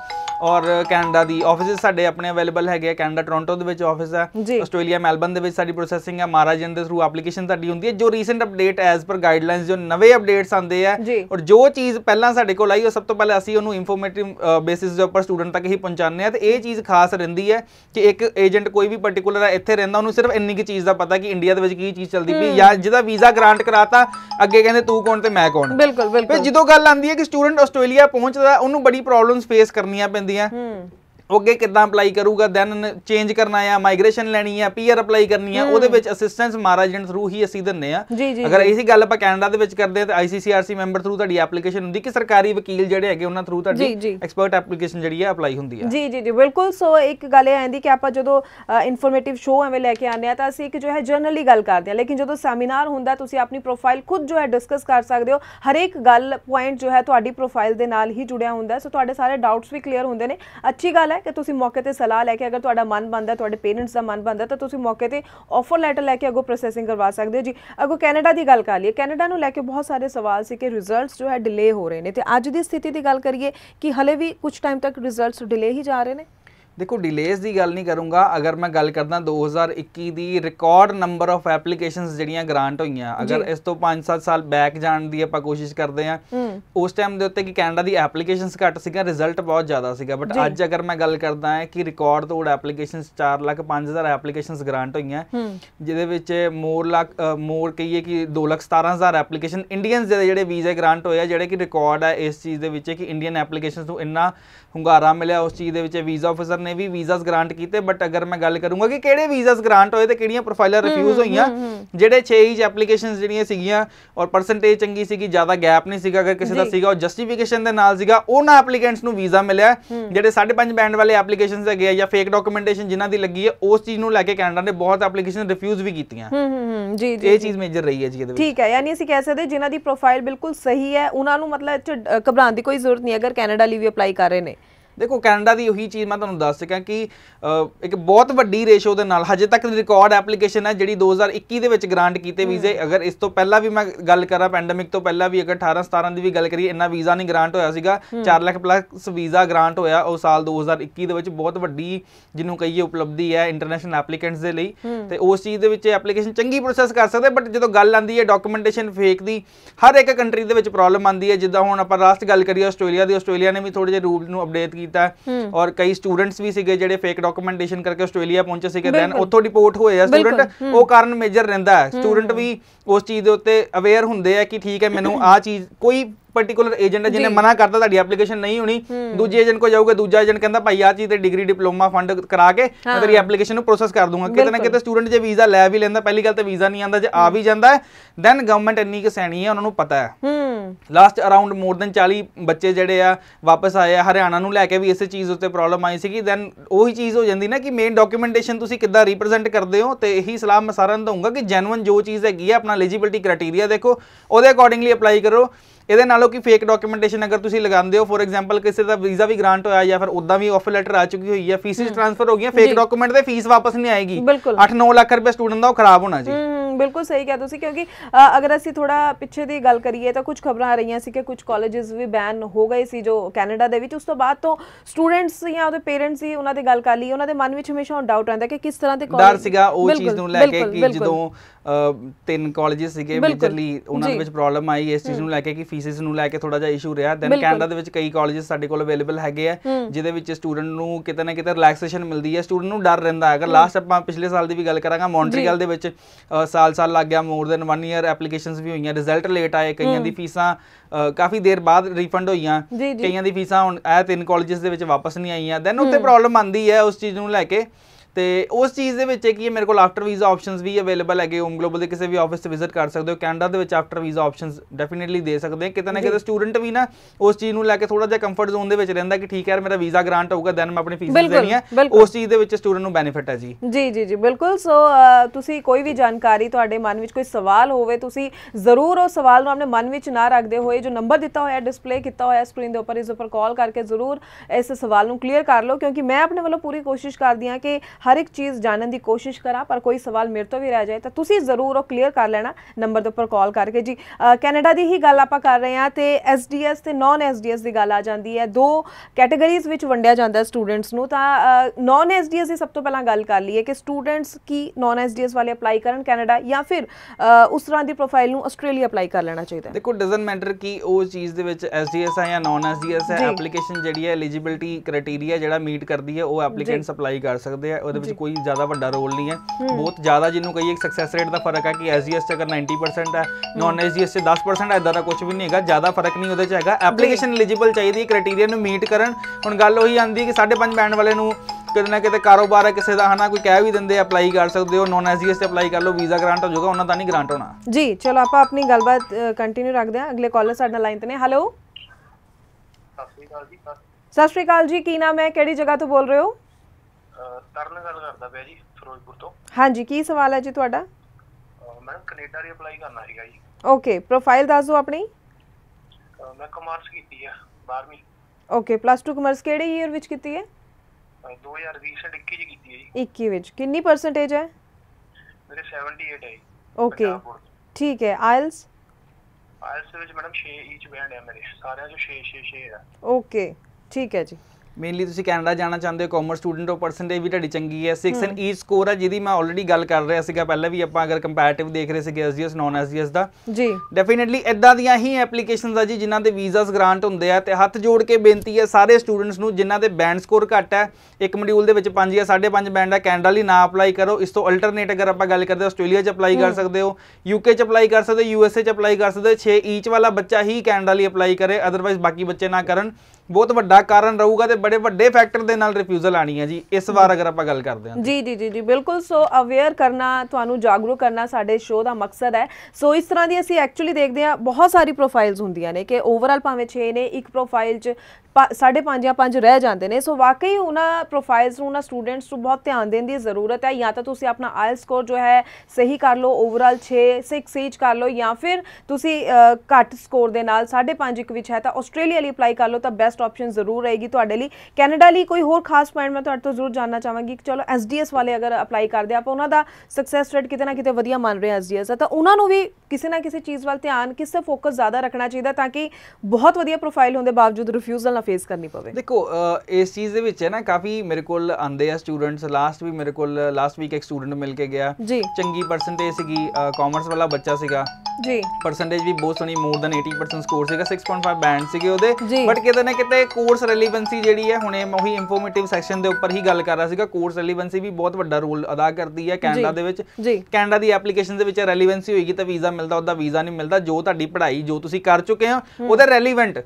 ਔਰ ਕੈਨੇਡਾ ਦੀ ਆਫਿਸ ਸਾਡੇ ਆਪਣੇ ਅਵੇਲੇਬਲ ਹੈਗੇ ਆ ਕੈਨੇਡਾ ਟੋਰਾਂਟੋ ਦੇ ਵਿੱਚ ਆਫਿਸ ਹੈ ਆਸਟ੍ਰੇਲੀਆ ਮੈਲਬਨ ਦੇ ਵਿੱਚ ਸਾਡੀ ਪ੍ਰੋਸੈਸਿੰਗ ਹੈ ਮਹਾਰਾਜਨ ਦੇ ਥਰੂ ਐਪਲੀਕੇਸ਼ਨ ਸਾਡੀ ਹੁੰਦੀ ਹੈ ਜੋ recent update as per guidelines ਜੋ ਨਵੇਂ ਅਪਡੇਟਸ ਆਉਂਦੇ ਆ ਔਰ ਜੋ ਚੀਜ਼ ਪਹਿਲਾਂ ਸਾਡੇ ਕੋਲ ਆਈ ਉਹ ਸਭ ਤੋਂ ਪਹਿਲਾਂ ਅਸੀਂ ਉਹਨੂੰ ਇਨਫੋਰਮੇਟਿਵ ਬੇਸਿਸ ਦੇ ਉੱਪਰ ਸਟੂਡੈਂਟ ਤੱਕ ਹੀ ਪਹੁੰਚਾਉਂਦੇ ਆ ਤੇ ਇਹ ਚੀਜ਼ ਖਾਸ ਰਹਿੰਦੀ ਹੈ ਕਿ ਇੱਕ ਏਜੰਟ ਕੋਈ ਵੀ ਪਾਰਟਿਕੂਲਰ ਹੈ ਇੱਥੇ ਰਹਿੰਦਾ ਉਹਨੂੰ ਸਿਰਫ ਇੰਨੀ ਕੀ ਚੀਜ਼ ਦਾ ਪਤਾ ਕਿ ਇੰਡੀਆ ਦੇ ਵਿੱਚ ਕੀ ਚੀਜ਼ ਚੱਲਦੀ ਪਈ ਜਾਂ ਜਿਹਦਾ ਵੀਜ਼ਾ ਗ੍ਰਾਂਟ ਕਰਾਤਾ ਅੱਗੇ ਕਹਿੰਦੇ ਕਹਿੰਦੇ ਤੂੰ ਕੌਣ ਤੇ ਮੈਂ ਕੌਣ ਬਿਲਕੁਲ ਬਿਲਕੁਲ ਜਦੋਂ ਗੱਲ ਆਉਂਦੀ ਹੈ ਕਿ ਸਟੂਡੈਂਟ ਆਸਟ੍ਰੇਲੀਆ ਪਹੁੰਚਦਾ ਉਹਨੂੰ ਬੜੀ ਪ੍ਰੋਬਲਮਸ ਫੇਸ ਕਰਨੀਆਂ ਪੈਂਦੀਆਂ ਅੱਗੇ ਕਿੱਦਾਂ ਅਪਲਾਈ ਕਰੂਗਾ ਦੈਨ ਚੇਂਜ ਕਰਨਾ ਆ ਮਾਈਗ੍ਰੇਸ਼ਨ ਲੈਣੀ ਆ ਪੀਆਰ ਅਪਲਾਈ ਕਰਨੀ ਆ ਉਹਦੇ ਵਿੱਚ ਅਸਿਸਟੈਂਸ ਮਾਰਾ ਏਜੰਟ ਥਰੂ ਹੀ ਅਸੀਂ ਦਿੰਨੇ ਆ ਅਗਰ ਇਹੀ ਗੱਲ ਆਪਾਂ ਕੈਨੇਡਾ ਦੇ ਵਿੱਚ ਕਰਦੇ ਆ ਤਾਂ ਆਈਸੀਸੀਆਰਸੀ ਮੈਂਬਰ ਥਰੂ ਤੁਹਾਡੀ ਐਪਲੀਕੇਸ਼ਨ ਹੁੰਦੀ ਕਿ ਸਰਕਾਰੀ ਵਕੀਲ ਜਿਹੜੇ ਹੈਗੇ ਉਹਨਾਂ ਥਰੂ ਤੁਹਾਡੀ ਐਕਸਪਰਟ ਐਪਲੀਕੇਸ਼ਨ ਜਿਹੜੀ ਆ ਅਪਲਾਈ ਹੁੰਦੀ ਆ ਜੀ ਜੀ ਜੀ ਬਿਲਕੁਲ ਸੋ ਇੱਕ ਗੱਲ ਇਹ ਆਂਦੀ ਕਿ ਆਪਾਂ ਜਦੋਂ ਇਨਫੋਰਮੇਟਿਵ ਸ਼ੋਅ ਐਵੇਂ ਲੈ ਕੇ ਆਨੇ ਆ ਤਾਂ ਅਸੀਂ ਇੱਕ ਜੋ ਹੈ ਜਨਰਲੀ ਗੱਲ ਕਰਦੇ ਆ ਲੇਕਿਨ ਜਦੋਂ ਸੈਮੀਨਾਰ ਹੁੰਦਾ ਤੁਸੀਂ ਆਪਣੀ ਪ੍ਰੋਫਾਈਲ ਖੁਦ ਜੋ ਹੈ ਡਿਸਕਸ ਕਰ ਸਕਦੇ ਹੋ ਹਰੇਕ ਗੱਲ ਪੁਆਇੰਟ ਜੋ ਹੈ ਤੁਹਾਡੀ ਪ੍ਰੋਫਾਈਲ ਦੇ ਨਾਲ ਹੀ ਜੁੜਿਆ ਹੁੰਦਾ ਸੋ ਤੁਹਾਡੇ ਸਾਰੇ ਡਾਊਟਸ ਵੀ ਕਲੀਅਰ ਹੁੰਦੇ ਨੇ ਅੱਛੀ ਗੱਲ ਹੈ ਹੈ ਕਿ ਤੁਸੀਂ ਮੌਕੇ ਤੇ ਸਲਾਹ ਲੈ ਕੇ ਅਗਰ ਤੁਹਾਡਾ ਮਨ ਬੰਦਾ ਤੁਹਾਡੇ ਪੇਰੈਂਟਸ ਦਾ ਮਨ ਬੰਦਾ ਤਾਂ ਤੁਸੀਂ ਮੌਕੇ ਤੇ ਆਫਰ ਲੈਟਰ ਲੈ ਕੇ ਅਗੋ ਪ੍ਰੋਸੈਸਿੰਗ ਕਰਵਾ ਸਕਦੇ ਹੋ ਜੀ ਅਗੋ ਕੈਨੇਡਾ ਦੀ ਗੱਲ ਕਰ ਲਈਏ ਕੈਨੇਡਾ ਨੂੰ ਲੈ ਕੇ ਬਹੁਤ ਸਾਰੇ ਸਵਾਲ ਸੀ ਕਿ ਰਿਜ਼ਲਟਸ ਜੋ ਹੈ ਡਿਲੇ ਹੋ ਰਹੇ ਨੇ ਤੇ ਅੱਜ ਦੀ ਸਥਿਤੀ ਦੀ ਗੱਲ ਕਰੀਏ ਕਿ ਹਲੇ ਵੀ ਕੁਝ ਟਾਈਮ ਤੱਕ ਰਿਜ਼ਲਟਸ ਡਿਲੇ ਹੀ ਜਾ ਰਹੇ ਨੇ ਦੇਖੋ ਡਿਲੇਸ ਦੀ ਗੱਲ ਨਹੀਂ ਕਰੂੰਗਾ ਅਗਰ ਮੈਂ ਗੱਲ ਕਰਦਾ 2021 ਦੀ ਰਿਕਾਰਡ ਨੰਬਰ ਆਫ ਐਪਲੀਕੇਸ਼ਨਸ ਜਿਹੜੀਆਂ ਗ੍ਰਾਂਟ ਹੋਈਆਂ ਅਗਰ ਇਸ ਤੋਂ 5-7 ਸਾਲ ਬੈਕ ਜਾਣ ਦੀ ਆਪਾਂ ਕੋਸ਼ਿਸ਼ ਕਰਦੇ ਆ ਉਸ ਟਾਈਮ ਦੇ ਉੱਤੇ ਕਿ ਕੈਨੇਡਾ ਦੀ ਐਪਲੀਕੇਸ਼ਨਸ ਘੱਟ ਸੀਗਾ ਰਿਜ਼ਲਟ ਬਹੁਤ ਜ਼ਿਆਦਾ ਸੀਗਾ ਬਟ ਅੱਜ ਅਗਰ ਮੈਂ ਗੱਲ ਕਰਦਾ ਹਾਂ ਕਿ ਰਿਕਾਰਡ ਤੋੜ ਐਪਲੀਕੇਸ਼ਨਸ 4 ਲੱਖ 5000 ਐਪਲੀਕੇਸ਼ਨਸ ਗ੍ਰਾਂਟ ਹੋਈਆਂ ਜਿਹਦੇ ਵਿੱਚ ਮੋਰ ਲੱਖ ਮੋਰ ਕਹੀਏ ਕਿ 2 ਲੱਖ 17000 ਐਪਲੀਕੇਸ਼ਨ ਇੰਡੀਅਨਸ ਦੇ ਜਿਹੜੇ ਵੀਜ਼ਾ ਗ੍ਰਾਂਟ ਹੋਏ ਆ ਜਿਹੜੇ ਕਿ ਰਿਕਾਰਡ ਹੈ ਇਸ ਚੀਜ਼ ਦੇ ਵਿੱਚ ਕਿ ਇੰਡੀਅਨ ਐਪਲੀਕੇਸ਼ਨਸ ਨੂੰ ਇੰਨਾ ਹੁੰਗਾਰਾ ਮਿਲਿਆ ਉਸ ਚੀਜ਼ ਦੇ ਵਿੱਚ ਵੀਜ਼ਾ ਆਫੀਸਰ ਨੇ ਵੀ ਵੀਜ਼ਾਸ ਗ੍ਰਾਂਟ ਕੀਤੇ ਬਟ ਅਗਰ ਮੈਂ ਗੱਲ ਕਰੂੰਗਾ ਕਿ ਕਿਹੜੇ ਵੀਜ਼ਾਸ ਗ੍ਰਾਂਟ ਹੋਏ ਤੇ ਕਿਹੜੀਆਂ ਪ੍ਰੋਫਾਈਲਾਂ ਰਿਫਿਊਜ਼ ਹੋਈਆਂ ਜਿਹੜੇ 6 ਹੀ ਐਪਲੀਕੇਸ਼ਨਸ ਜਿਹੜੀਆਂ ਸੀਗੀਆਂ ਔਰ ਪਰਸੈਂਟੇਜ ਚੰਗੀ ਸੀਗੀ ਜ਼ਿਆਦਾ ਗੈਪ ਨਹੀਂ ਸੀਗਾ ਅਗਰ ਕਿਸੇ ਦਾ ਸੀਗਾ ਉਹ ਜਸਟੀਫਿਕੇਸ਼ਨ ਦੇ ਨਾਲ ਸੀਗਾ ਉਹਨਾਂ ਐਪਲੀਕੈਂਟਸ ਨੂੰ ਵੀਜ਼ਾ ਮਿਲਿਆ ਜਿਹੜੇ 5.5 ਬੈਂਡ ਵਾਲੇ ਐਪਲੀਕੇਸ਼ਨਸ ਹੈਗੇ ਆ ਜਾਂ ਫੇਕ ਡਾਕੂਮੈਂਟੇਸ਼ਨ ਜਿਨ੍ਹਾਂ ਦੀ ਲੱਗੀ ਹੈ ਉਸ ਚੀਜ਼ ਨੂੰ ਲੈ ਕੇ ਕੈਨੇਡਾ ਨੇ ਬਹੁਤ ਐਪਲੀਕੇਸ਼ਨ ਰਿਫਿਊਜ਼ ਵੀ ਕੀਤੀਆਂ ਹੂੰ ਹੂੰ ਜੀ ਜੀ ਇਹ ਚੀਜ਼ ਮੇਜਰ ਰਹੀ ਹੈ ਜੀ ਇਹਦੇ ਵਿੱਚ ਠੀਕ ਹੈ ਯਾਨੀ ਅਸੀਂ ਕਹਿ ਸਕਦੇ ਜਿਨ੍ਹਾਂ ਦੀ ਪ੍ਰੋਫਾਈਲ ਬਿਲਕੁਲ ਸਹੀ ਹੈ ਉਹਨਾਂ ਨੂੰ ਮਤਲਬ ਘਬਰਾਉਣ ਦੀ ਕੋਈ ਜ਼ਰੂਰਤ ਨਹੀਂ ਅਗਰ ਕੈਨੇਡਾ ਲਈ ਵੀ ਅਪਲਾਈ ਕਰ ਰਹੇ ਨੇ ਦੇਖੋ ਕੈਨੇਡਾ ਦੀ ਉਹੀ ਚੀਜ਼ ਮੈਂ ਤੁਹਾਨੂੰ ਦੱਸ ਸਕਾਂ ਕਿ ਇੱਕ ਬਹੁਤ ਵੱਡੀ ਰੇਸ਼ੋ ਦੇ ਨਾਲ ਹਜੇ ਤੱਕ ਰਿਕਾਰਡ ਐਪਲੀਕੇਸ਼ਨ ਹੈ ਜਿਹੜੀ 2021 ਦੇ ਵਿੱਚ ਗ੍ਰਾਂਟ ਕੀਤੇ ਵੀਜ਼ੇ ਅਗਰ ਇਸ ਤੋਂ ਪਹਿਲਾਂ ਵੀ ਮੈਂ ਗੱਲ ਕਰਾਂ ਪੈਂਡੈਮਿਕ ਤੋਂ ਪਹਿਲਾਂ ਵੀ ਅਗਰ 18 17 ਦੀ ਵੀ ਗੱਲ ਕਰੀਏ ਇੰਨਾ ਵੀਜ਼ਾ ਨਹੀਂ ਗ੍ਰਾਂਟ ਹੋਇਆ ਸੀਗਾ 4 ਲੱਖ ਪਲੱਸ ਵੀਜ਼ਾ ਗ੍ਰਾਂਟ ਹੋਇਆ ਉਹ ਸਾਲ 2021 ਦੇ ਵਿੱਚ ਬਹੁਤ ਵੱਡੀ ਜਿਹਨੂੰ ਕਹੀਏ ਉਪਲਬਧੀ ਹੈ ਇੰਟਰਨੈਸ਼ਨਲ ਐਪਲੀਕੈਂਟਸ ਦੇ ਲਈ ਤੇ ਉਸ ਚੀਜ਼ ਦੇ ਵਿੱਚ ਐਪਲੀਕੇਸ਼ਨ ਚੰਗੀ ਪ੍ਰੋਸੈਸ ਕਰ ਸਕਦੇ ਬਟ ਜਦੋਂ ਗੱਲ ਆਂਦੀ ਹੈ ਡਾਕੂਮੈਂਟੇਸ਼ਨ ਫੇਕ ਦੀ ਹਰ ਇੱਕ ਕੰਟਰੀ ਦੇ ਵਿੱਚ ਪ੍ਰੋਬਲਮ ਆਂਦੀ ਹੈ ਜਿੱਦਾਂ ਹੁਣ ਆਪਾਂ ਲਾਸਟ ਗੱਲ ਕਰੀਏ ਆਸਟ੍ਰੇਲੀਆ ਦੀ ਆਸਟ੍ਰੇਲੀਆ ਨੇ ਵੀ ਥੋੜੇ ਜਿਹੇ ਰੂਲ ਨੂੰ ਅਪਡੇਟ ਕੀਤਾ ਕੀਤਾ ਔਰ ਕਈ ਸਟੂਡੈਂਟਸ ਵੀ ਸੀਗੇ ਜਿਹੜੇ ਫੇਕ ਡਾਕੂਮੈਂਟੇਸ਼ਨ ਕਰਕੇ ਆਸਟ੍ਰੇਲੀਆ ਪਹੁੰਚੇ ਸੀਗੇ ਦੈਨ ਉੱਥੋਂ ਡਿਪੋਰਟ ਹੋਏ ਆ ਸਟੂਡੈਂਟ ਉਹ ਕਾਰਨ ਮੇਜਰ ਰਹਿੰਦਾ ਹੈ ਸਟੂਡੈਂਟ ਵੀ ਉਸ ਚੀਜ਼ ਦੇ ਉੱਤੇ ਅਵੇਅਰ ਹੁੰਦੇ ਆ ਕਿ ਠੀਕ ਹੈ ਮੈਨੂੰ <coughs> ਆ ਚੀਜ਼ ਕੋਈ ਪਾਰਟਿਕੂਲਰ ਏਜੰਟ ਹੈ ਜਿਹਨੇ ਮਨਾ ਕਰਤਾ ਤੁਹਾਡੀ ਐਪਲੀਕੇਸ਼ਨ ਨਹੀਂ ਹੋਣੀ ਦੂਜੇ ਏਜੰਟ ਕੋ ਜਾਊਗਾ ਦੂਜਾ ਏਜੰਟ ਕਹਿੰਦਾ ਭਾਈ ਆ ਚੀਜ਼ ਤੇ ਡਿਗਰੀ ਡਿਪਲੋਮਾ ਫੰਡ ਕਰਾ ਕੇ ਮੈਂ ਤੇਰੀ ਐਪਲੀਕੇਸ਼ਨ ਨੂੰ ਪ੍ਰੋਸੈਸ ਕਰ ਦੂੰਗਾ ਕਿਤੇ ਨਾ ਕਿਤੇ ਸਟੂਡੈਂਟ ਜੇ ਵੀਜ਼ਾ ਲੈ ਵੀ ਲੈਂਦਾ ਪਹਿਲੀ ਗੱਲ ਤੇ ਵੀਜ਼ਾ ਨਹੀਂ ਆਂਦਾ ਜੇ ਆ ਵੀ ਜਾਂਦਾ ਦੈਨ ਗਵਰਨਮੈਂਟ ਇੰਨੀ ਕਿ ਸੈਣੀ ਹੈ ਉਹਨਾਂ ਨੂੰ ਪਤਾ ਹੈ ਲਾਸਟ ਅਰਾਊਂਡ ਮੋਰ ਦਨ 40 ਬੱਚੇ ਜਿਹੜੇ ਆ ਵਾਪਸ ਆਏ ਆ ਹਰਿਆਣਾ ਨੂੰ ਲੈ ਕੇ ਵੀ ਇਸੇ ਚੀਜ਼ ਉੱਤੇ ਪ੍ਰੋਬਲਮ ਆਈ ਸੀਗੀ ਦੈਨ ਉਹੀ ਚੀਜ਼ ਹੋ ਜਾਂਦੀ ਨਾ ਕਿ ਮੇਨ ਡਾਕੂਮੈਂਟੇਸ਼ਨ ਤੁਸੀਂ ਕਿੱਦਾਂ ਰਿਪਰੈਜ਼ੈਂਟ ਕਰਦੇ ਹੋ ਤੇ ਇਹੀ ਸਲਾਹ ਮੈਂ ਸਾਰਿਆਂ ਨੂੰ ਦਊਂਗਾ ਕਿ ਜੈਨੂਇਨ ਜੋ ਚੀਜ਼ ਹੈਗੀ ਆ ਆਪਣਾ ਐਲੀਜੀਬਿਲਟੀ ਕ੍ਰਾਈਟੇਰੀਆ ਦੇਖੋ ਉਹਦੇ ਅਕੋਰਡਿੰਗਲੀ ਅਪਲਾਈ ਕਰੋ ਇਹਦੇ ਨਾਲੋਂ ਕਿ ਫੇਕ ਡਾਕੂਮੈਂਟੇਸ਼ਨ ਅਗਰ ਤੁਸੀਂ ਲਗਾਉਂਦੇ ਹੋ ਫੋਰ ਐਗਜ਼ਾਮਪਲ ਕਿਸੇ ਦਾ ਵੀਜ਼ਾ ਵੀ ਗ੍ਰਾਂਟ ਹੋਇਆ ਜਾਂ ਫਿਰ ਉਦਾਂ ਵੀ ਆਫਰ ਲੈਟਰ ਆ ਚੁੱਕੀ ਹੋਈ ਹੈ ਫੀਸਿਸ ਟ੍ਰਾਂਸਫਰ ਹੋ ਗਈਆਂ ਫੇਕ ਡਾਕੂਮੈਂਟ ਤੇ ਫੀਸ ਵਾਪਸ ਨਹੀਂ ਆਏਗੀ 8-9 ਲੱਖ ਰੁਪਏ ਸਟੂਡੈਂਟ ਦਾ ਉਹ ਖਰਾਬ ਹੋਣਾ ਜੀ ਬਿਲਕੁਲ ਸਹੀ ਕਿਹਾ ਤੁਸੀਂ ਕਿਉਂਕਿ ਅਗਰ ਅਸੀਂ ਥੋੜਾ ਪਿੱਛੇ ਦੀ ਗੱਲ ਕਰੀਏ ਤਾਂ ਕੁਝ ਖਬਰਾਂ ਆ ਰਹੀਆਂ ਸੀ ਕਿ ਕੁਝ ਕਾਲਜਸ ਵੀ ਬੈਨ ਹੋ ਗਏ ਸੀ ਜੋ ਕੈਨੇਡਾ ਦੇ ਵਿੱਚ ਉਸ ਤੋਂ ਬਾਅਦ ਤੋਂ ਸਟੂਡੈਂਟਸ ਜਾਂ ਉਹਦੇ ਪੇਰੈਂਟਸ ਹੀ ਉਹਨਾਂ ਦੇ ਗੱਲ ਕਰ ਲਈ ਉਹਨਾਂ ਦੇ ਮਨ ਵਿੱਚ ਹਮੇਸ਼ਾ ਡਾਊਟ ਰਹਿੰਦਾ ਕਿ ਕਿਸ ਤਰ੍ਹਾਂ ਦੇ ਕਾਲਜ ਡਰ ਸੀਗਾ ਉਹ ਚੀਜ਼ ਨੂੰ ਲੈ ਕੇ ਕਿ ਜਦੋਂ ਤਿੰਨ ਕਾਲਜਸ ਸੀਗੇ ਮੇਜਰਲੀ ਉਹਨਾਂ ਦੇ ਵਿੱਚ ਪ੍ਰੋਬਲਮ ਆਈ ਇਸ ਚੀਜ਼ ਨੂੰ ਲੈ ਕੇ ਕਿ ਫੀਸਿਸ ਨੂੰ ਲੈ ਕੇ ਥੋੜਾ ਜਿਹਾ ਇਸ਼ੂ ਰਿਹਾ ਦੈਨ ਕੈਨੇਡਾ ਦੇ ਵਿੱਚ ਕਈ ਕਾਲਜਸ ਸਾਡੇ ਕੋਲ ਅਵੇਲੇਬਲ ਹੈਗੇ ਆ ਜਿਹਦੇ ਵਿੱਚ ਸਟੂਡੈਂਟ ਨੂੰ ਕਿਤੇ ਨਾ ਕਿਤੇ ਰਿਲੈਕਸੇਸ਼ਨ ਮਿਲਦੀ ਹੈ ਸਟੂਡੈਂਟ ਨੂੰ ਡਰ ਰਹਿੰਦਾ ਹੈ ਅਗਰ ਲਾਸਟ ਆਪਾਂ ਪਿਛਲੇ ਸਾਲ ਦੀ ਵੀ ਗੱਲ ਕਰਾਂਗਾ ਮੌਂਟਰੀਅਲ ਦੇ ਵਿੱਚ ਸਾਲ-ਸਾਲ ਲੱਗ ਗਿਆ ਮੋਰ ਦੈਨ 1 ਇਅਰ ਐਪਲੀਕੇਸ਼ਨਸ ਵੀ ਹੋਈਆਂ ਰਿਜ਼ਲਟ ਲੇਟ ਆਏ ਕਈਆਂ ਦੀ ਫੀਸਾਂ ਕਾਫੀ ਦੇਰ ਬਾਅਦ ਰੀਫੰਡ ਹੋਈਆਂ ਕਈਆਂ ਦੀ ਫੀਸਾਂ ਹੁਣ ਇਹ ਤਿੰਨ ਕਾਲਜਸ ਦੇ ਵਿੱਚ ਵਾਪਸ ਨਹੀਂ ਆਈਆਂ ਦੈਨ ਉੱਤੇ ਪ੍ਰੋਬਲਮ ਆਂਦੀ ਹੈ ਉਸ ਚੀਜ਼ ਨੂੰ ਲੈ ਕੇ ਤੇ ਉਸ ਚੀਜ਼ ਦੇ ਵਿੱਚ ਕੀ ਹੈ ਮੇਰੇ ਕੋਲ ਆਫਟਰ ਵੀਜ਼ਾ ਆਪਸ਼ਨਸ ਵੀ ਅਵੇਲੇਬਲ ਹੈਗੇ ਓਮ ਗਲੋਬਲ ਦੇ ਕਿਸੇ ਵੀ ਆਫਿਸ ਤੇ ਵਿਜ਼ਿਟ ਕਰ ਸਕਦੇ ਹੋ ਕੈਨੇਡਾ ਦੇ ਵਿੱਚ ਆਫਟਰ ਵੀਜ਼ਾ ਆਪਸ਼ਨਸ ਡੈਫੀਨਿਟਲੀ ਦੇ ਸਕਦੇ ਆ ਕਿਤੇ ਨਾ ਕਿਤੇ ਸਟੂਡੈਂਟ ਵੀ ਨਾ ਉਸ ਚੀਜ਼ ਨੂੰ ਲੈ ਕੇ ਥੋੜਾ ਜਿਹਾ ਕੰਫਰਟ ਜ਼ੋਨ ਦੇ ਵਿੱਚ ਰਹਿੰਦਾ ਕਿ ਠੀਕ ਹੈ ਯਾਰ ਮੇਰਾ ਵੀਜ਼ਾ ਗ੍ਰਾਂਟ ਹੋਊਗਾ ਦੈਨ ਮੈਂ ਆਪਣੀ ਫੀਸ ਦੇਣੀ ਹੈ ਉਸ ਚੀਜ਼ ਦੇ ਵਿੱਚ ਸਟੂਡੈਂਟ ਨੂੰ ਬੈਨੀਫਿਟ ਹੈ ਜੀ ਜੀ ਜੀ ਜੀ ਬਿਲਕੁਲ ਸੋ ਤੁਸੀਂ ਕੋਈ ਵੀ ਜਾਣਕਾਰੀ ਤੁਹਾਡੇ ਮਨ ਵਿੱਚ ਕੋਈ ਸਵਾਲ ਹੋਵੇ ਤੁਸੀਂ ਜ਼ਰੂਰ ਉਹ ਸਵਾਲ ਨੂੰ ਆਪਣੇ ਮਨ ਵਿੱਚ ਨਾ ਰੱਖਦੇ ਹੋਏ ਜੋ ਨੰਬਰ ਦਿੱਤਾ ਹੋਇਆ ਡਿਸਪਲੇ ਕੀਤਾ ਹੋਇਆ ਸਕਰੀਨ ਦੇ ਉੱਪਰ ਇਸ ਉੱਪਰ ਕਾਲ ਕਰਕੇ ਜ਼ਰੂਰ ਇਸ ਸਵਾਲ ਨੂੰ ਕਲੀਅਰ ਕਰ ਲਓ ਕਿਉਂਕਿ ਮੈਂ ਆਪਣੇ ਵੱਲੋਂ ਪੂਰੀ ਕੋਸ਼ਿਸ਼ ਕਰਦੀ ਹਾਂ ਕਿ ਹਰ ਇੱਕ ਚੀਜ਼ ਜਾਣਨ ਦੀ ਕੋਸ਼ਿਸ਼ ਕਰਾਂ ਪਰ ਕੋਈ ਸਵਾਲ ਮੇਰੇ ਤੋਂ ਵੀ ਰਹਿ ਜਾਏ ਤਾਂ ਤੁਸੀਂ ਜ਼ਰੂਰ ਉਹ ਕਲੀਅਰ ਕਰ ਲੈਣਾ ਨੰਬਰ ਦੇ ਉੱਪਰ ਕਾਲ ਕਰਕੇ ਜੀ ਕੈਨੇਡਾ ਦੀ ਹੀ ਗੱਲ ਆਪਾਂ ਕਰ ਰਹੇ ਹਾਂ ਤੇ ਐਸਡੀਐਸ ਤੇ ਨਾਨ ਐਸਡੀਐਸ ਦੀ ਗੱਲ ਆ ਜਾਂਦੀ ਹੈ ਦੋ ਕੈਟਾਗਰੀਜ਼ ਵਿੱਚ ਵੰਡਿਆ ਜਾਂਦਾ ਸਟੂਡੈਂਟਸ ਨੂੰ ਤਾਂ ਨਾਨ ਐਸਡੀਐਸ ਦੀ ਸਭ ਤੋਂ ਪਹਿਲਾਂ ਗੱਲ ਕਰ ਲਈਏ ਕਿ ਸਟੂਡੈਂਟਸ ਕੀ ਨਾਨ ਐਸਡੀਐਸ ਵਾਲੇ ਅਪਲਾਈ ਕਰਨ ਕੈਨੇਡਾ ਜਾਂ ਫਿਰ ਉਸ ਤਰ੍ਹਾਂ ਦੀ ਪ੍ਰੋਫਾਈਲ ਨੂੰ ਆਸਟ੍ਰੇਲੀਆ ਅਪਲਾਈ ਕਰ ਲੈਣਾ ਚਾਹੀਦਾ ਦੇਖੋ ਡਸਨਟ ਮੈਟਰ ਕਿ ਉਹ ਚੀਜ਼ ਦੇ ਵਿੱਚ ਐਸਡੀਐਸ ਆ ਜਾਂ ਨਾਨ ਐਸਡੀਐਸ ਹੈ ਐਪਲੀਕੇਸ਼ਨ ਜਿਹੜੀ ਹੈ ਐਲੀਜੀਬਿਲਟੀ ਕ੍ਰਾਈਟੇਰੀਆ ਜਿਹੜਾ ਮੀਟ ਕਰਦੀ ਹੈ ਉਹ ਐਪਲੀਕੈਂਟਸ ਅਪਲਾਈ ਕਰ ਸਕਦੇ ਆ ਉਹਦੇ ਵਿੱਚ ਕੋਈ ਜ਼ਿਆਦਾ ਵੱਡਾ ਰੋਲ ਨਹੀਂ ਹੈ ਬਹੁਤ ਜ਼ਿਆਦਾ ਜਿੰਨੂੰ ਕਹੀਏ ਸਕਸੈਸ ਰੇਟ ਦਾ ਫਰਕ ਹੈ ਕਿ ਐਸਜੀਐਸ ਚ ਅਗਰ 90% ਹੈ ਨਾਨ ਐਸਜੀਐਸ ਚ 10% ਹੈ ਇਦਾਂ ਦਾ ਕੁਝ ਵੀ ਨਹੀਂ ਹੈਗਾ ਜ਼ਿਆਦਾ ਫਰਕ ਨਹੀਂ ਉਹਦੇ ਚ ਹੈਗਾ ਐਪਲੀਕੇਸ਼ਨ ਐਲੀਜੀਬਲ ਚਾਹੀਦੀ ਹੈ ਕ੍ਰਾਈਟੇਰੀਆ ਨੂੰ ਮੀਟ ਕਰਨ ਹੁਣ ਗੱਲ ਉਹੀ ਆਂਦੀ ਕਿ 5.5 ਬੈਂਡ ਵਾਲੇ ਨੂੰ ਕਿਤੇ ਨਾ ਕਿਤੇ ਕਾਰੋਬਾਰ ਹੈ ਕਿਸੇ ਦਾ ਹਨਾ ਕੋਈ ਕਹਿ ਵੀ ਦਿੰਦੇ ਅਪਲਾਈ ਕਰ ਸਕਦੇ ਹੋ ਨੋਨ ਐਸਜੀਐਸ ਤੇ ਅਪਲਾਈ ਕਰ ਲਓ ਵੀਜ਼ਾ ਗ੍ਰਾਂਟ ਹੋ ਜਾਊਗਾ ਉਹਨਾਂ ਦਾ ਨਹੀਂ ਗ੍ਰਾਂਟ ਹੋਣਾ ਜੀ ਚਲੋ ਆਪਾਂ ਆਪਣੀ ਗੱਲਬਾਤ ਕੰਟੀਨਿਊ ਰੱਖਦੇ ਹਾਂ ਅਗਲੇ ਕਾਲਰ ਸਾਡੇ ਲਾਈਨ ਤੇ ਨੇ ਹੈਲੋ ਸਤਿ ਸ਼੍ਰੀ ਅਕਾਲ ਜੀ ਸਤਿ ਸ਼੍ਰੀ ਅਕਾਲ ਜੀ ਕੀ ਨਾਮ ਹੈ ਕਿਹੜੀ ਜਗ੍ਹਾ ਤੋਂ ਬੋਲ ਰਹੇ ਹੋ ਕਰਨ ਗੱਲ ਕਰਦਾ ਪਿਆ ਜੀ ਫਿਰੋਜ਼ਪੁਰ ਤੋਂ ਹਾਂਜੀ ਕੀ ਸਵਾਲ ਹੈ ਜੀ ਤੁਹਾਡਾ ਮੈਡਮ ਕੈਨੇਡਾ ਲਈ ਅਪਲਾਈ ਕਰਨਾ ਸੀਗਾ ਜੀ ਓਕੇ ਪ੍ਰੋਫਾਈਲ ਦੱਸ ਦਿਓ ਆਪਣੀ ਮੈਂ ਕਮਰਸ ਕੀਤੀ ਆ 12ਵੀਂ ਓਕੇ ਪਲੱਸ 2 ਕਮਰਸ ਕਿਹੜੇ ਈਅਰ ਵਿੱਚ ਕੀਤੀ ਹੈ 2020 ਸੈਂਡ 21 ਚ ਕੀਤੀ ਹੈ ਜੀ 21 ਵਿੱਚ ਕਿੰਨੀ ਪਰਸੈਂਟੇਜ ਹੈ ਮੇਰੇ 78 ਹੈ ਓਕੇ ਠੀਕ ਹੈ ਆਇਲਸ ਆਇਲਸ ਵਿੱਚ ਮੈਡਮ 6 ਈਚ ਬੈਂਡ ਹੈ ਮੇਰੇ ਸਾਰਿਆਂ ਚ 6 6 6 ਹੈ ਓਕੇ ਠੀਕ ਹੈ ਜੀ ਮੇਨਲੀ ਤੁਸੀਂ ਕੈਨੇਡਾ ਜਾਣਾ ਚਾਹੁੰਦੇ ਹੋ ਕਾਮਰਸ ਸਟੂਡੈਂਟ ਹੋ ਪਰਸੈਂਟੇਜ ਵੀ ਤੁਹਾਡੀ ਚੰਗੀ ਹੈ 6 ਐਂਡ ਈ ਸਕੋਰ ਆ ਜਿਹਦੀ ਮੈਂ ਆਲਰੇਡੀ ਗੱਲ ਕਰ ਰਿਹਾ ਸੀਗਾ ਪਹਿਲਾਂ ਵੀ ਆਪਾਂ ਅਗਰ ਕੰਪੈਰੀਟਿਵ ਦੇਖ ਰਹੇ ਸੀਗੇ ਐਸਜੀਐਸ ਨਾਨ ਐਸਜੀਐਸ ਦਾ ਜੀ ਡੈਫੀਨਿਟਲੀ ਇਦਾਂ ਦੀਆਂ ਹੀ ਐਪਲੀਕੇਸ਼ਨਸ ਆ ਜੀ ਜਿਨ੍ਹਾਂ ਦੇ ਵੀਜ਼ਾਸ ਗ੍ਰਾਂਟ ਹੁੰਦੇ ਆ ਤੇ ਹੱਥ ਜੋੜ ਕੇ ਬੇਨਤੀ ਹੈ ਸਾਰੇ ਸਟੂਡੈਂਟਸ ਨੂੰ ਜਿਨ੍ਹਾਂ ਦੇ ਬੈਂਡ ਸਕੋਰ ਘੱਟ ਹੈ ਇੱਕ ਮੋਡਿਊਲ ਦੇ ਵਿੱਚ 5 ਜਾਂ 5.5 ਬੈਂਡ ਆ ਕੈਨੇਡਾ ਲਈ ਨਾ ਅਪਲਾਈ ਕਰੋ ਇਸ ਤੋਂ ਅਲਟਰਨੇਟ ਅਗਰ ਆਪਾਂ ਗੱਲ ਕਰਦੇ ਆਸਟ੍ਰੇਲੀਆ 'ਚ ਅਪਲਾਈ ਕਰ ਸਕਦੇ ਹੋ ਯੂਕੇ 'ਚ ਅਪਲਾਈ ਕਰ ਸਕਦੇ ਹੋ ਯੂਐਸਏ e 'ਚ ਅਪਲਾਈ ਕਰ ਸਕਦੇ ਹੋ 6 ਈਚ ਵਾਲਾ ਬੱਚਾ ਹੀ ਕੈਨੇਡਾ ਲਈ ਅਪਲਾਈ ਕਰੇ ਅਦਰਵਾਈਜ਼ ਬਾਕੀ ਬੱਚੇ ਨਾ ਕਰਨ ਬਹੁਤ ਵੱਡਾ ਕਾਰਨ ਰਹੂਗਾ ਤੇ ਬੜੇ ਵੱਡੇ ਫੈਕਟਰ ਦੇ ਨਾਲ ਰਿਫਿਊਜ਼ਲ ਆਣੀ ਹੈ ਜੀ ਇਸ ਵਾਰ ਅਗਰ ਆਪਾਂ ਗੱਲ ਕਰਦੇ ਹਾਂ ਜੀ ਜੀ ਜੀ ਜੀ ਬਿਲਕੁਲ ਸੋ ਅਵੇਅਰ ਕਰਨਾ ਤੁਹਾਨੂੰ ਜਾਗਰੂਕ ਕਰਨਾ ਸਾਡੇ ਸ਼ੋਅ ਦਾ ਮਕਸਦ ਹੈ ਸੋ ਇਸ ਤਰ੍ਹਾਂ ਦੀ ਅਸੀਂ ਐਕਚੁਅਲੀ ਦੇਖਦੇ ਹਾਂ ਬਹੁਤ ਸਾਰੀ ਪ੍ਰੋਫਾਈਲਸ ਹੁੰਦੀਆਂ ਨੇ ਕਿ ਓਵਰਆਲ ਭਾਵੇਂ 6 ਨੇ ਇੱਕ ਪ੍ਰੋਫਾਈਲ 'ਚ 5.5 ਜਾਂ 5 ਰਹਿ ਜਾਂਦੇ ਨੇ ਸੋ ਵਾਕਈ ਉਹਨਾਂ ਪ੍ਰੋਫਾਈਲਸ ਨੂੰ ਉਹਨਾਂ ਸਟੂਡੈਂਟਸ ਨੂੰ ਬਹੁਤ ਧਿਆਨ ਦੇਣ ਦੀ ਜ਼ਰੂਰਤ ਹੈ ਜਾਂ ਤਾਂ ਤੁਸੀਂ ਆਪਣਾ ਆਇਲ ਸਕੋਰ ਜੋ ਹੈ ਸਹੀ ਕਰ ਲਓ ਓਵਰਆਲ 6 6 ਸੇਜ ਕਰ ਲਓ ਜਾਂ ਫਿਰ ਤੁਸੀਂ ਘੱਟ ਸਕੋਰ ਦੇ ਨਾਲ 5.5 ਇੱਕ ਵਿੱਚ ਹੈ ਤਾਂ ਆਸਟ੍ਰੇਲੀਆ ਲਈ ਅਪਲਾਈ ਕਰ ਲਓ ਤਾਂ ਬੈਸਟ ਆਪਸ਼ਨ ਜ਼ਰੂਰ ਰਹੇਗੀ ਤੁਹਾਡੇ ਲਈ ਕੈਨੇਡਾ ਲਈ ਕੋਈ ਹੋਰ ਖਾਸ ਪੁਆਇੰਟ ਮੈਂ ਤੁਹਾਡੇ ਤੋਂ ਜ਼ਰੂਰ ਜਾਨਣਾ ਚਾਹਾਂਗੀ ਕਿ ਚਲੋ ਐਸਡੀਐਸ ਵਾਲੇ ਅਗਰ ਅਪਲਾਈ ਕਰਦੇ ਆਪਾਂ ਉਹਨਾਂ ਦਾ ਸਕਸੈਸ ਰੇਟ ਕਿਤੇ ਨਾ ਕਿਤੇ ਵਧੀਆ ਮੰਨ ਰਹੇ ਐਸਡੀਐਸ ਤਾਂ ਉਹਨਾਂ ਨੂੰ ਵੀ ਕਿਸੇ ਨਾ ਕਿਸੇ ਚੀਜ਼ ਵੱਲ ਧਿਆਨ ਕਿਸੇ ਫੋਕਸ ਜ਼ਿਆਦਾ ਰੱਖਣਾ ਚਾਹੀਦਾ ਤਾਂ ਕਿ ਬਹੁਤ ਵਧੀਆ ਪ੍ਰੋਫਾਈਲ ਹੋਣ ਦੇ ਬਾਵਜੂਦ ਰਿਫਿਊਜ਼ਲ ਨਾ ਫੇਸ ਕਰਨੀ ਪਵੇ ਦੇਖੋ ਇਸ ਚੀਜ਼ ਦੇ ਵਿੱਚ ਹੈ ਨਾ ਕਾਫੀ ਮੇਰੇ ਕੋਲ ਆਂਦੇ ਆ ਸਟੂਡੈਂਟਸ ਲਾਸਟ ਵੀ ਮੇਰੇ ਕੋਲ ਲਾਸਟ ਵੀਕ ਇੱਕ ਸਟੂਡੈਂਟ ਮਿਲ ਕੇ ਗਿਆ ਚੰਗੀ ਪਰਸੈਂਟੇਜ ਸੀਗੀ ਕਾਮਰਸ ਵਾਲਾ ਬੱਚਾ ਸੀਗਾ ਜੀ ਪਰਸੈਂਟੇਜ ਵੀ ਬਹੁਤ ਸੋਹਣੀ ਮੋਰ ਦਨ 80% ਸਕੋਰ ਸੀਗਾ 6.5 ਬੈਂਡ ਸੀਗੇ ਉਹਦੇ ਬਟ ਕਿਤੇ ਨਾ ਕਿਤੇ ਕੋਰਸ ਰੈਲੀਵੈਂਸੀ ਜਿਹੜੀ ਹੈ ਹੁਣੇ ਮੈਂ ਉਹੀ ਇਨਫੋਰਮੇਟਿਵ ਸੈਕਸ਼ਨ ਦੇ ਉੱਪਰ ਹੀ ਗੱਲ ਕਰ ਰਿਹਾ ਸੀਗਾ ਕੋਰਸ ਰੈਲੀਵੈਂਸੀ ਵੀ ਬਹੁਤ ਵੱਡਾ ਰੋਲ ਅਦਾ ਕਰਦੀ ਹੈ ਕੈਨੇਡਾ ਦੇ ਵਿੱਚ ਕੈਨੇਡਾ ਦੀ ਐਪਲੀਕੇਸ਼ਨ ਦੇ ਵਿੱਚ ਰੈਲੀਵੈਂਸੀ ਹੋਏਗੀ ਤਾਂ ਵੀਜ਼ਾ ਮਿਲਦਾ ਉਹਦਾ ਵੀਜ਼ਾ ਨਹੀਂ ਮਿਲਦਾ ਜੋ ਤੁਹਾਡੀ ਪੜ੍ਹਾਈ ਜੋ ਤੁਸੀਂ ਕਰ ਚੁੱਕੇ ਹੋ ਉਹਦਾ ਰੈਲੀਵੈਂਟ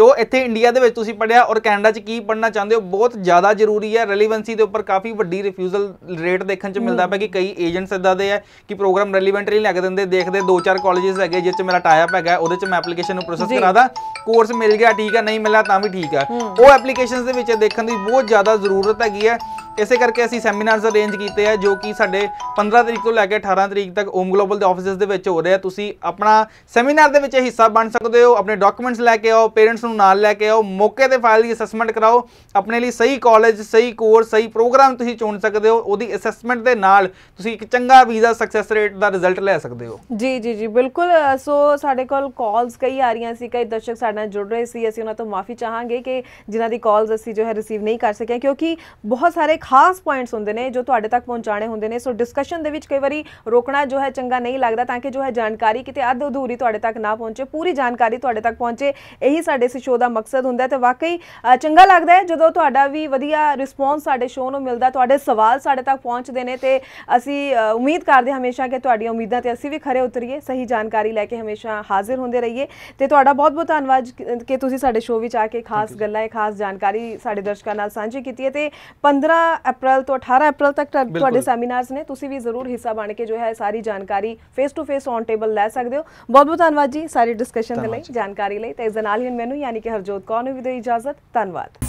ਜੋ ਇੱਥੇ ਇੰਡੀਆ ਦੇ ਵਿੱਚ ਤੁਸੀਂ ਪੜਿਆ ਔਰ ਕੈਨੇਡਾ 'ਚ ਕੀ ਪੜਨਾ ਚਾਹੁੰਦੇ ਹੋ ਬਹੁਤ ਜ਼ਿਆਦਾ ਜ਼ਰੂਰੀ ਹੈ ਰੈਲੀਵੈਂਸੀ ਦੇ ਉੱਪਰ ਕਾਫੀ ਵੱਡੀ ਰਿਫਿਊਜ਼ਲ ਰੇਟ ਦੇਖਣ 'ਚ ਮਿਲਦਾ ਪਿਆ ਕਿ ਕਈ ਏਜੰਟਸ ਇਦਾਂ ਦੇ ਆ ਕਿ ਪ੍ਰੋਗਰਾਮ ਰੈਲੀਵੈਂਟ ਨਹੀਂ ਲੱਗ ਦਿੰਦੇ ਦੇਖਦੇ ਦੋ ਚਾਰ ਕਾਲਜਸ ਹੈਗੇ ਜਿੱਚ ਮੇਰਾ ਟਾਈਪ ਹੈਗਾ ਉਹਦੇ 'ਚ ਮੈਂ ਐਪਲੀਕੇਸ਼ਨ ਨੂੰ ਪ੍ਰੋਸੈਸ ਕਰਾਦਾ ਕੋਰਸ ਮਿਲ ਗਿਆ ਠੀਕ ਹੈ ਨਹੀਂ ਮਿਲਿਆ ਤਾਂ ਵੀ ਠੀਕ ਹੈ ਉਹ ਐਪਲੀਕੇਸ਼ਨਸ ਦੇ ਵਿੱਚ ਦੇਖਣ ਦੀ ਬਹੁਤ ਜ਼ਿਆਦਾ ਜ਼ਰੂਰਤ ਹੈਗੀ ਹੈ ਇਸੇ ਕਰਕੇ ਅਸੀਂ ਸੈਮੀਨਾਰਸ ਅਰੇਂਜ ਕੀਤੇ ਆ ਜੋ ਕਿ ਸਾਡੇ 15 ਤਰੀਕ ਤੋਂ ਲੈ ਕੇ 18 ਤਰੀਕ ਤੱਕ ਓਮ ਗਲੋਬਲ ਦੇ ਆਫਿਸਸ ਦੇ ਵਿੱਚ ਹੋ ਰਿਹਾ ਤੁਸੀਂ ਆਪਣਾ ਸੈਮੀਨਾਰ ਦੇ ਵਿੱਚ ਹਿੱਸਾ ਬਣ ਸਕਦੇ ਹੋ ਆਪਣੇ ਡਾਕੂਮੈਂਟਸ ਲੈ ਕੇ ਆਓ ਪੇਰੈਂਟਸ ਨੂੰ ਨਾਲ ਲੈ ਕੇ ਆਓ ਮੌਕੇ ਤੇ ਫਾਈਲ ਦੀ ਅਸੈਸਮੈਂਟ ਕਰਾਓ ਆਪਣੇ ਲਈ ਸਹੀ ਕਾਲਜ ਸਹੀ ਕੋਰਸ ਸਹੀ ਪ੍ਰੋਗਰਾਮ ਤੁਸੀਂ ਚੁਣ ਸਕਦੇ ਹੋ ਉਹਦੀ ਅਸੈਸਮੈਂਟ ਦੇ ਨਾਲ ਤੁਸੀਂ ਇੱਕ ਚੰਗਾ ਵੀਜ਼ਾ ਸਕਸੈਸ ਰੇਟ ਦਾ ਰਿਜ਼ਲਟ ਲੈ ਸਕਦੇ ਹੋ ਜੀ ਜੀ ਜੀ ਬਿਲਕੁਲ ਸੋ ਸਾਡੇ ਕੋਲ ਕਾਲਸ ਕਈ ਆ ਰਹੀਆਂ ਸੀ ਕਈ ਦਰਸ਼ਕ ਸਾਡੇ ਨਾਲ ਜੁੜ ਰਹੇ ਸੀ ਅਸੀਂ ਉਹਨਾਂ ਤੋਂ ਮਾਫੀ ਚਾਹਾਂਗੇ ਕਿ ਜਿਨ੍ਹਾਂ ਦੀ ਕਾਲਸ ਅਸੀਂ ਜੋ ਹੈ ਰਿਸੀਵ ਨਹੀਂ ਕਰ ਸਕਿਆ ਕਿਉਂਕਿ ਬਹੁਤ ਸਾਰੇ ਖਾਸ ਪੁਆਇੰਟਸ ਹੁੰਦੇ ਨੇ ਜੋ ਤੁਹਾਡੇ ਤੱਕ ਪਹੁੰਚਾਣੇ ਹੁੰਦੇ ਨੇ ਸੋ ਡਿਸਕਸ਼ਨ ਦੇ ਵਿੱਚ ਕਈ ਵਾਰੀ ਰੋਕਣਾ ਜੋ ਹੈ ਚੰਗਾ ਨਹੀਂ ਲੱਗਦਾ ਤਾਂ ਕਿ ਜੋ ਹੈ ਜਾਣਕਾਰੀ ਕਿਤੇ ਅੱਧ ਅਧੂਰੀ ਤੁਹਾਡੇ ਤੱਕ ਨਾ ਪਹੁੰਚੇ ਪੂਰੀ ਜਾਣਕਾਰੀ ਤੁਹਾਡੇ ਤੱਕ ਪਹੁੰਚੇ ਇਹੀ ਸਾਡੇ ਇਸ ਸ਼ੋਅ ਦਾ ਮਕਸਦ ਹੁੰਦਾ ਤੇ ਵਾਕਈ ਚੰਗਾ ਲੱਗਦਾ ਹੈ ਜਦੋਂ ਤੁਹਾਡਾ ਵੀ ਵਧੀਆ ਰਿਸਪੌਂਸ ਸਾਡੇ ਸ਼ੋਅ ਨੂੰ ਮਿਲਦਾ ਤੁਹਾਡੇ ਸਵਾਲ ਸਾਡੇ ਤੱਕ ਪਹੁੰਚਦੇ ਨੇ ਤੇ ਅਸੀਂ ਉਮੀਦ ਕਰਦੇ ਹਮੇਸ਼ਾ ਕਿ ਤੁਹਾਡੀਆਂ ਉਮੀਦਾਂ ਤੇ ਅਸੀਂ ਵੀ ਖਰੇ ਉਤਰੀਏ ਸਹੀ ਜਾਣਕਾਰੀ ਲੈ ਕੇ ਹਮੇਸ਼ਾ ਹਾਜ਼ਰ ਹੁੰਦੇ ਰਹੀਏ ਤੇ ਤੁਹਾਡਾ ਬਹੁਤ-ਬਹੁਤ ਧੰਨਵਾਦ ਕਿ ਤੁਸੀਂ ਸਾਡੇ ਸ਼ੋਅ ਵਿੱਚ ਆ ਕੇ ਖਾਸ ਗੱਲਾਂ ਇਹ ਖਾਸ ਜਾਣਕਾਰੀ ਸਾਡੇ ਦਰਸ਼ਕਾਂ ਨਾਲ ਸਾਂਝੀ ਕੀਤੀ ਹੈ ਤੇ 15 ਅਪ੍ਰੈਲ ਤੋਂ 18 ਅਪ੍ਰੈਲ ਤੱਕ ਤੁਹਾਡੇ ਸੈਮੀਨਾਰਸ ਨੇ ਤੁਸੀਂ ਵੀ ਜ਼ਰੂਰ ਹਿੱਸਾ ਬਣ ਕੇ ਜੋ ਹੈ ਸਾਰੀ ਜਾਣਕਾਰੀ face to face on table ਲੈ ਸਕਦੇ ਹੋ ਬਹੁਤ ਬਹੁਤ ਧੰਨਵਾਦ ਜੀ ਸਾਰੀ ਡਿਸਕਸ਼ਨ ਦੇ ਲਈ ਜਾਣਕਾਰੀ ਲਈ ਤੇ ਇਸ ਦੇ ਨਾਲ ਹੀ ਮੈਨੂੰ ਯਾਨੀ ਕਿ ਹਰਜੋਤ ਕੌਰ ਨੂੰ ਵੀ ਦੇ ਇਜਾਜ਼ਤ ਧੰਨਵਾਦ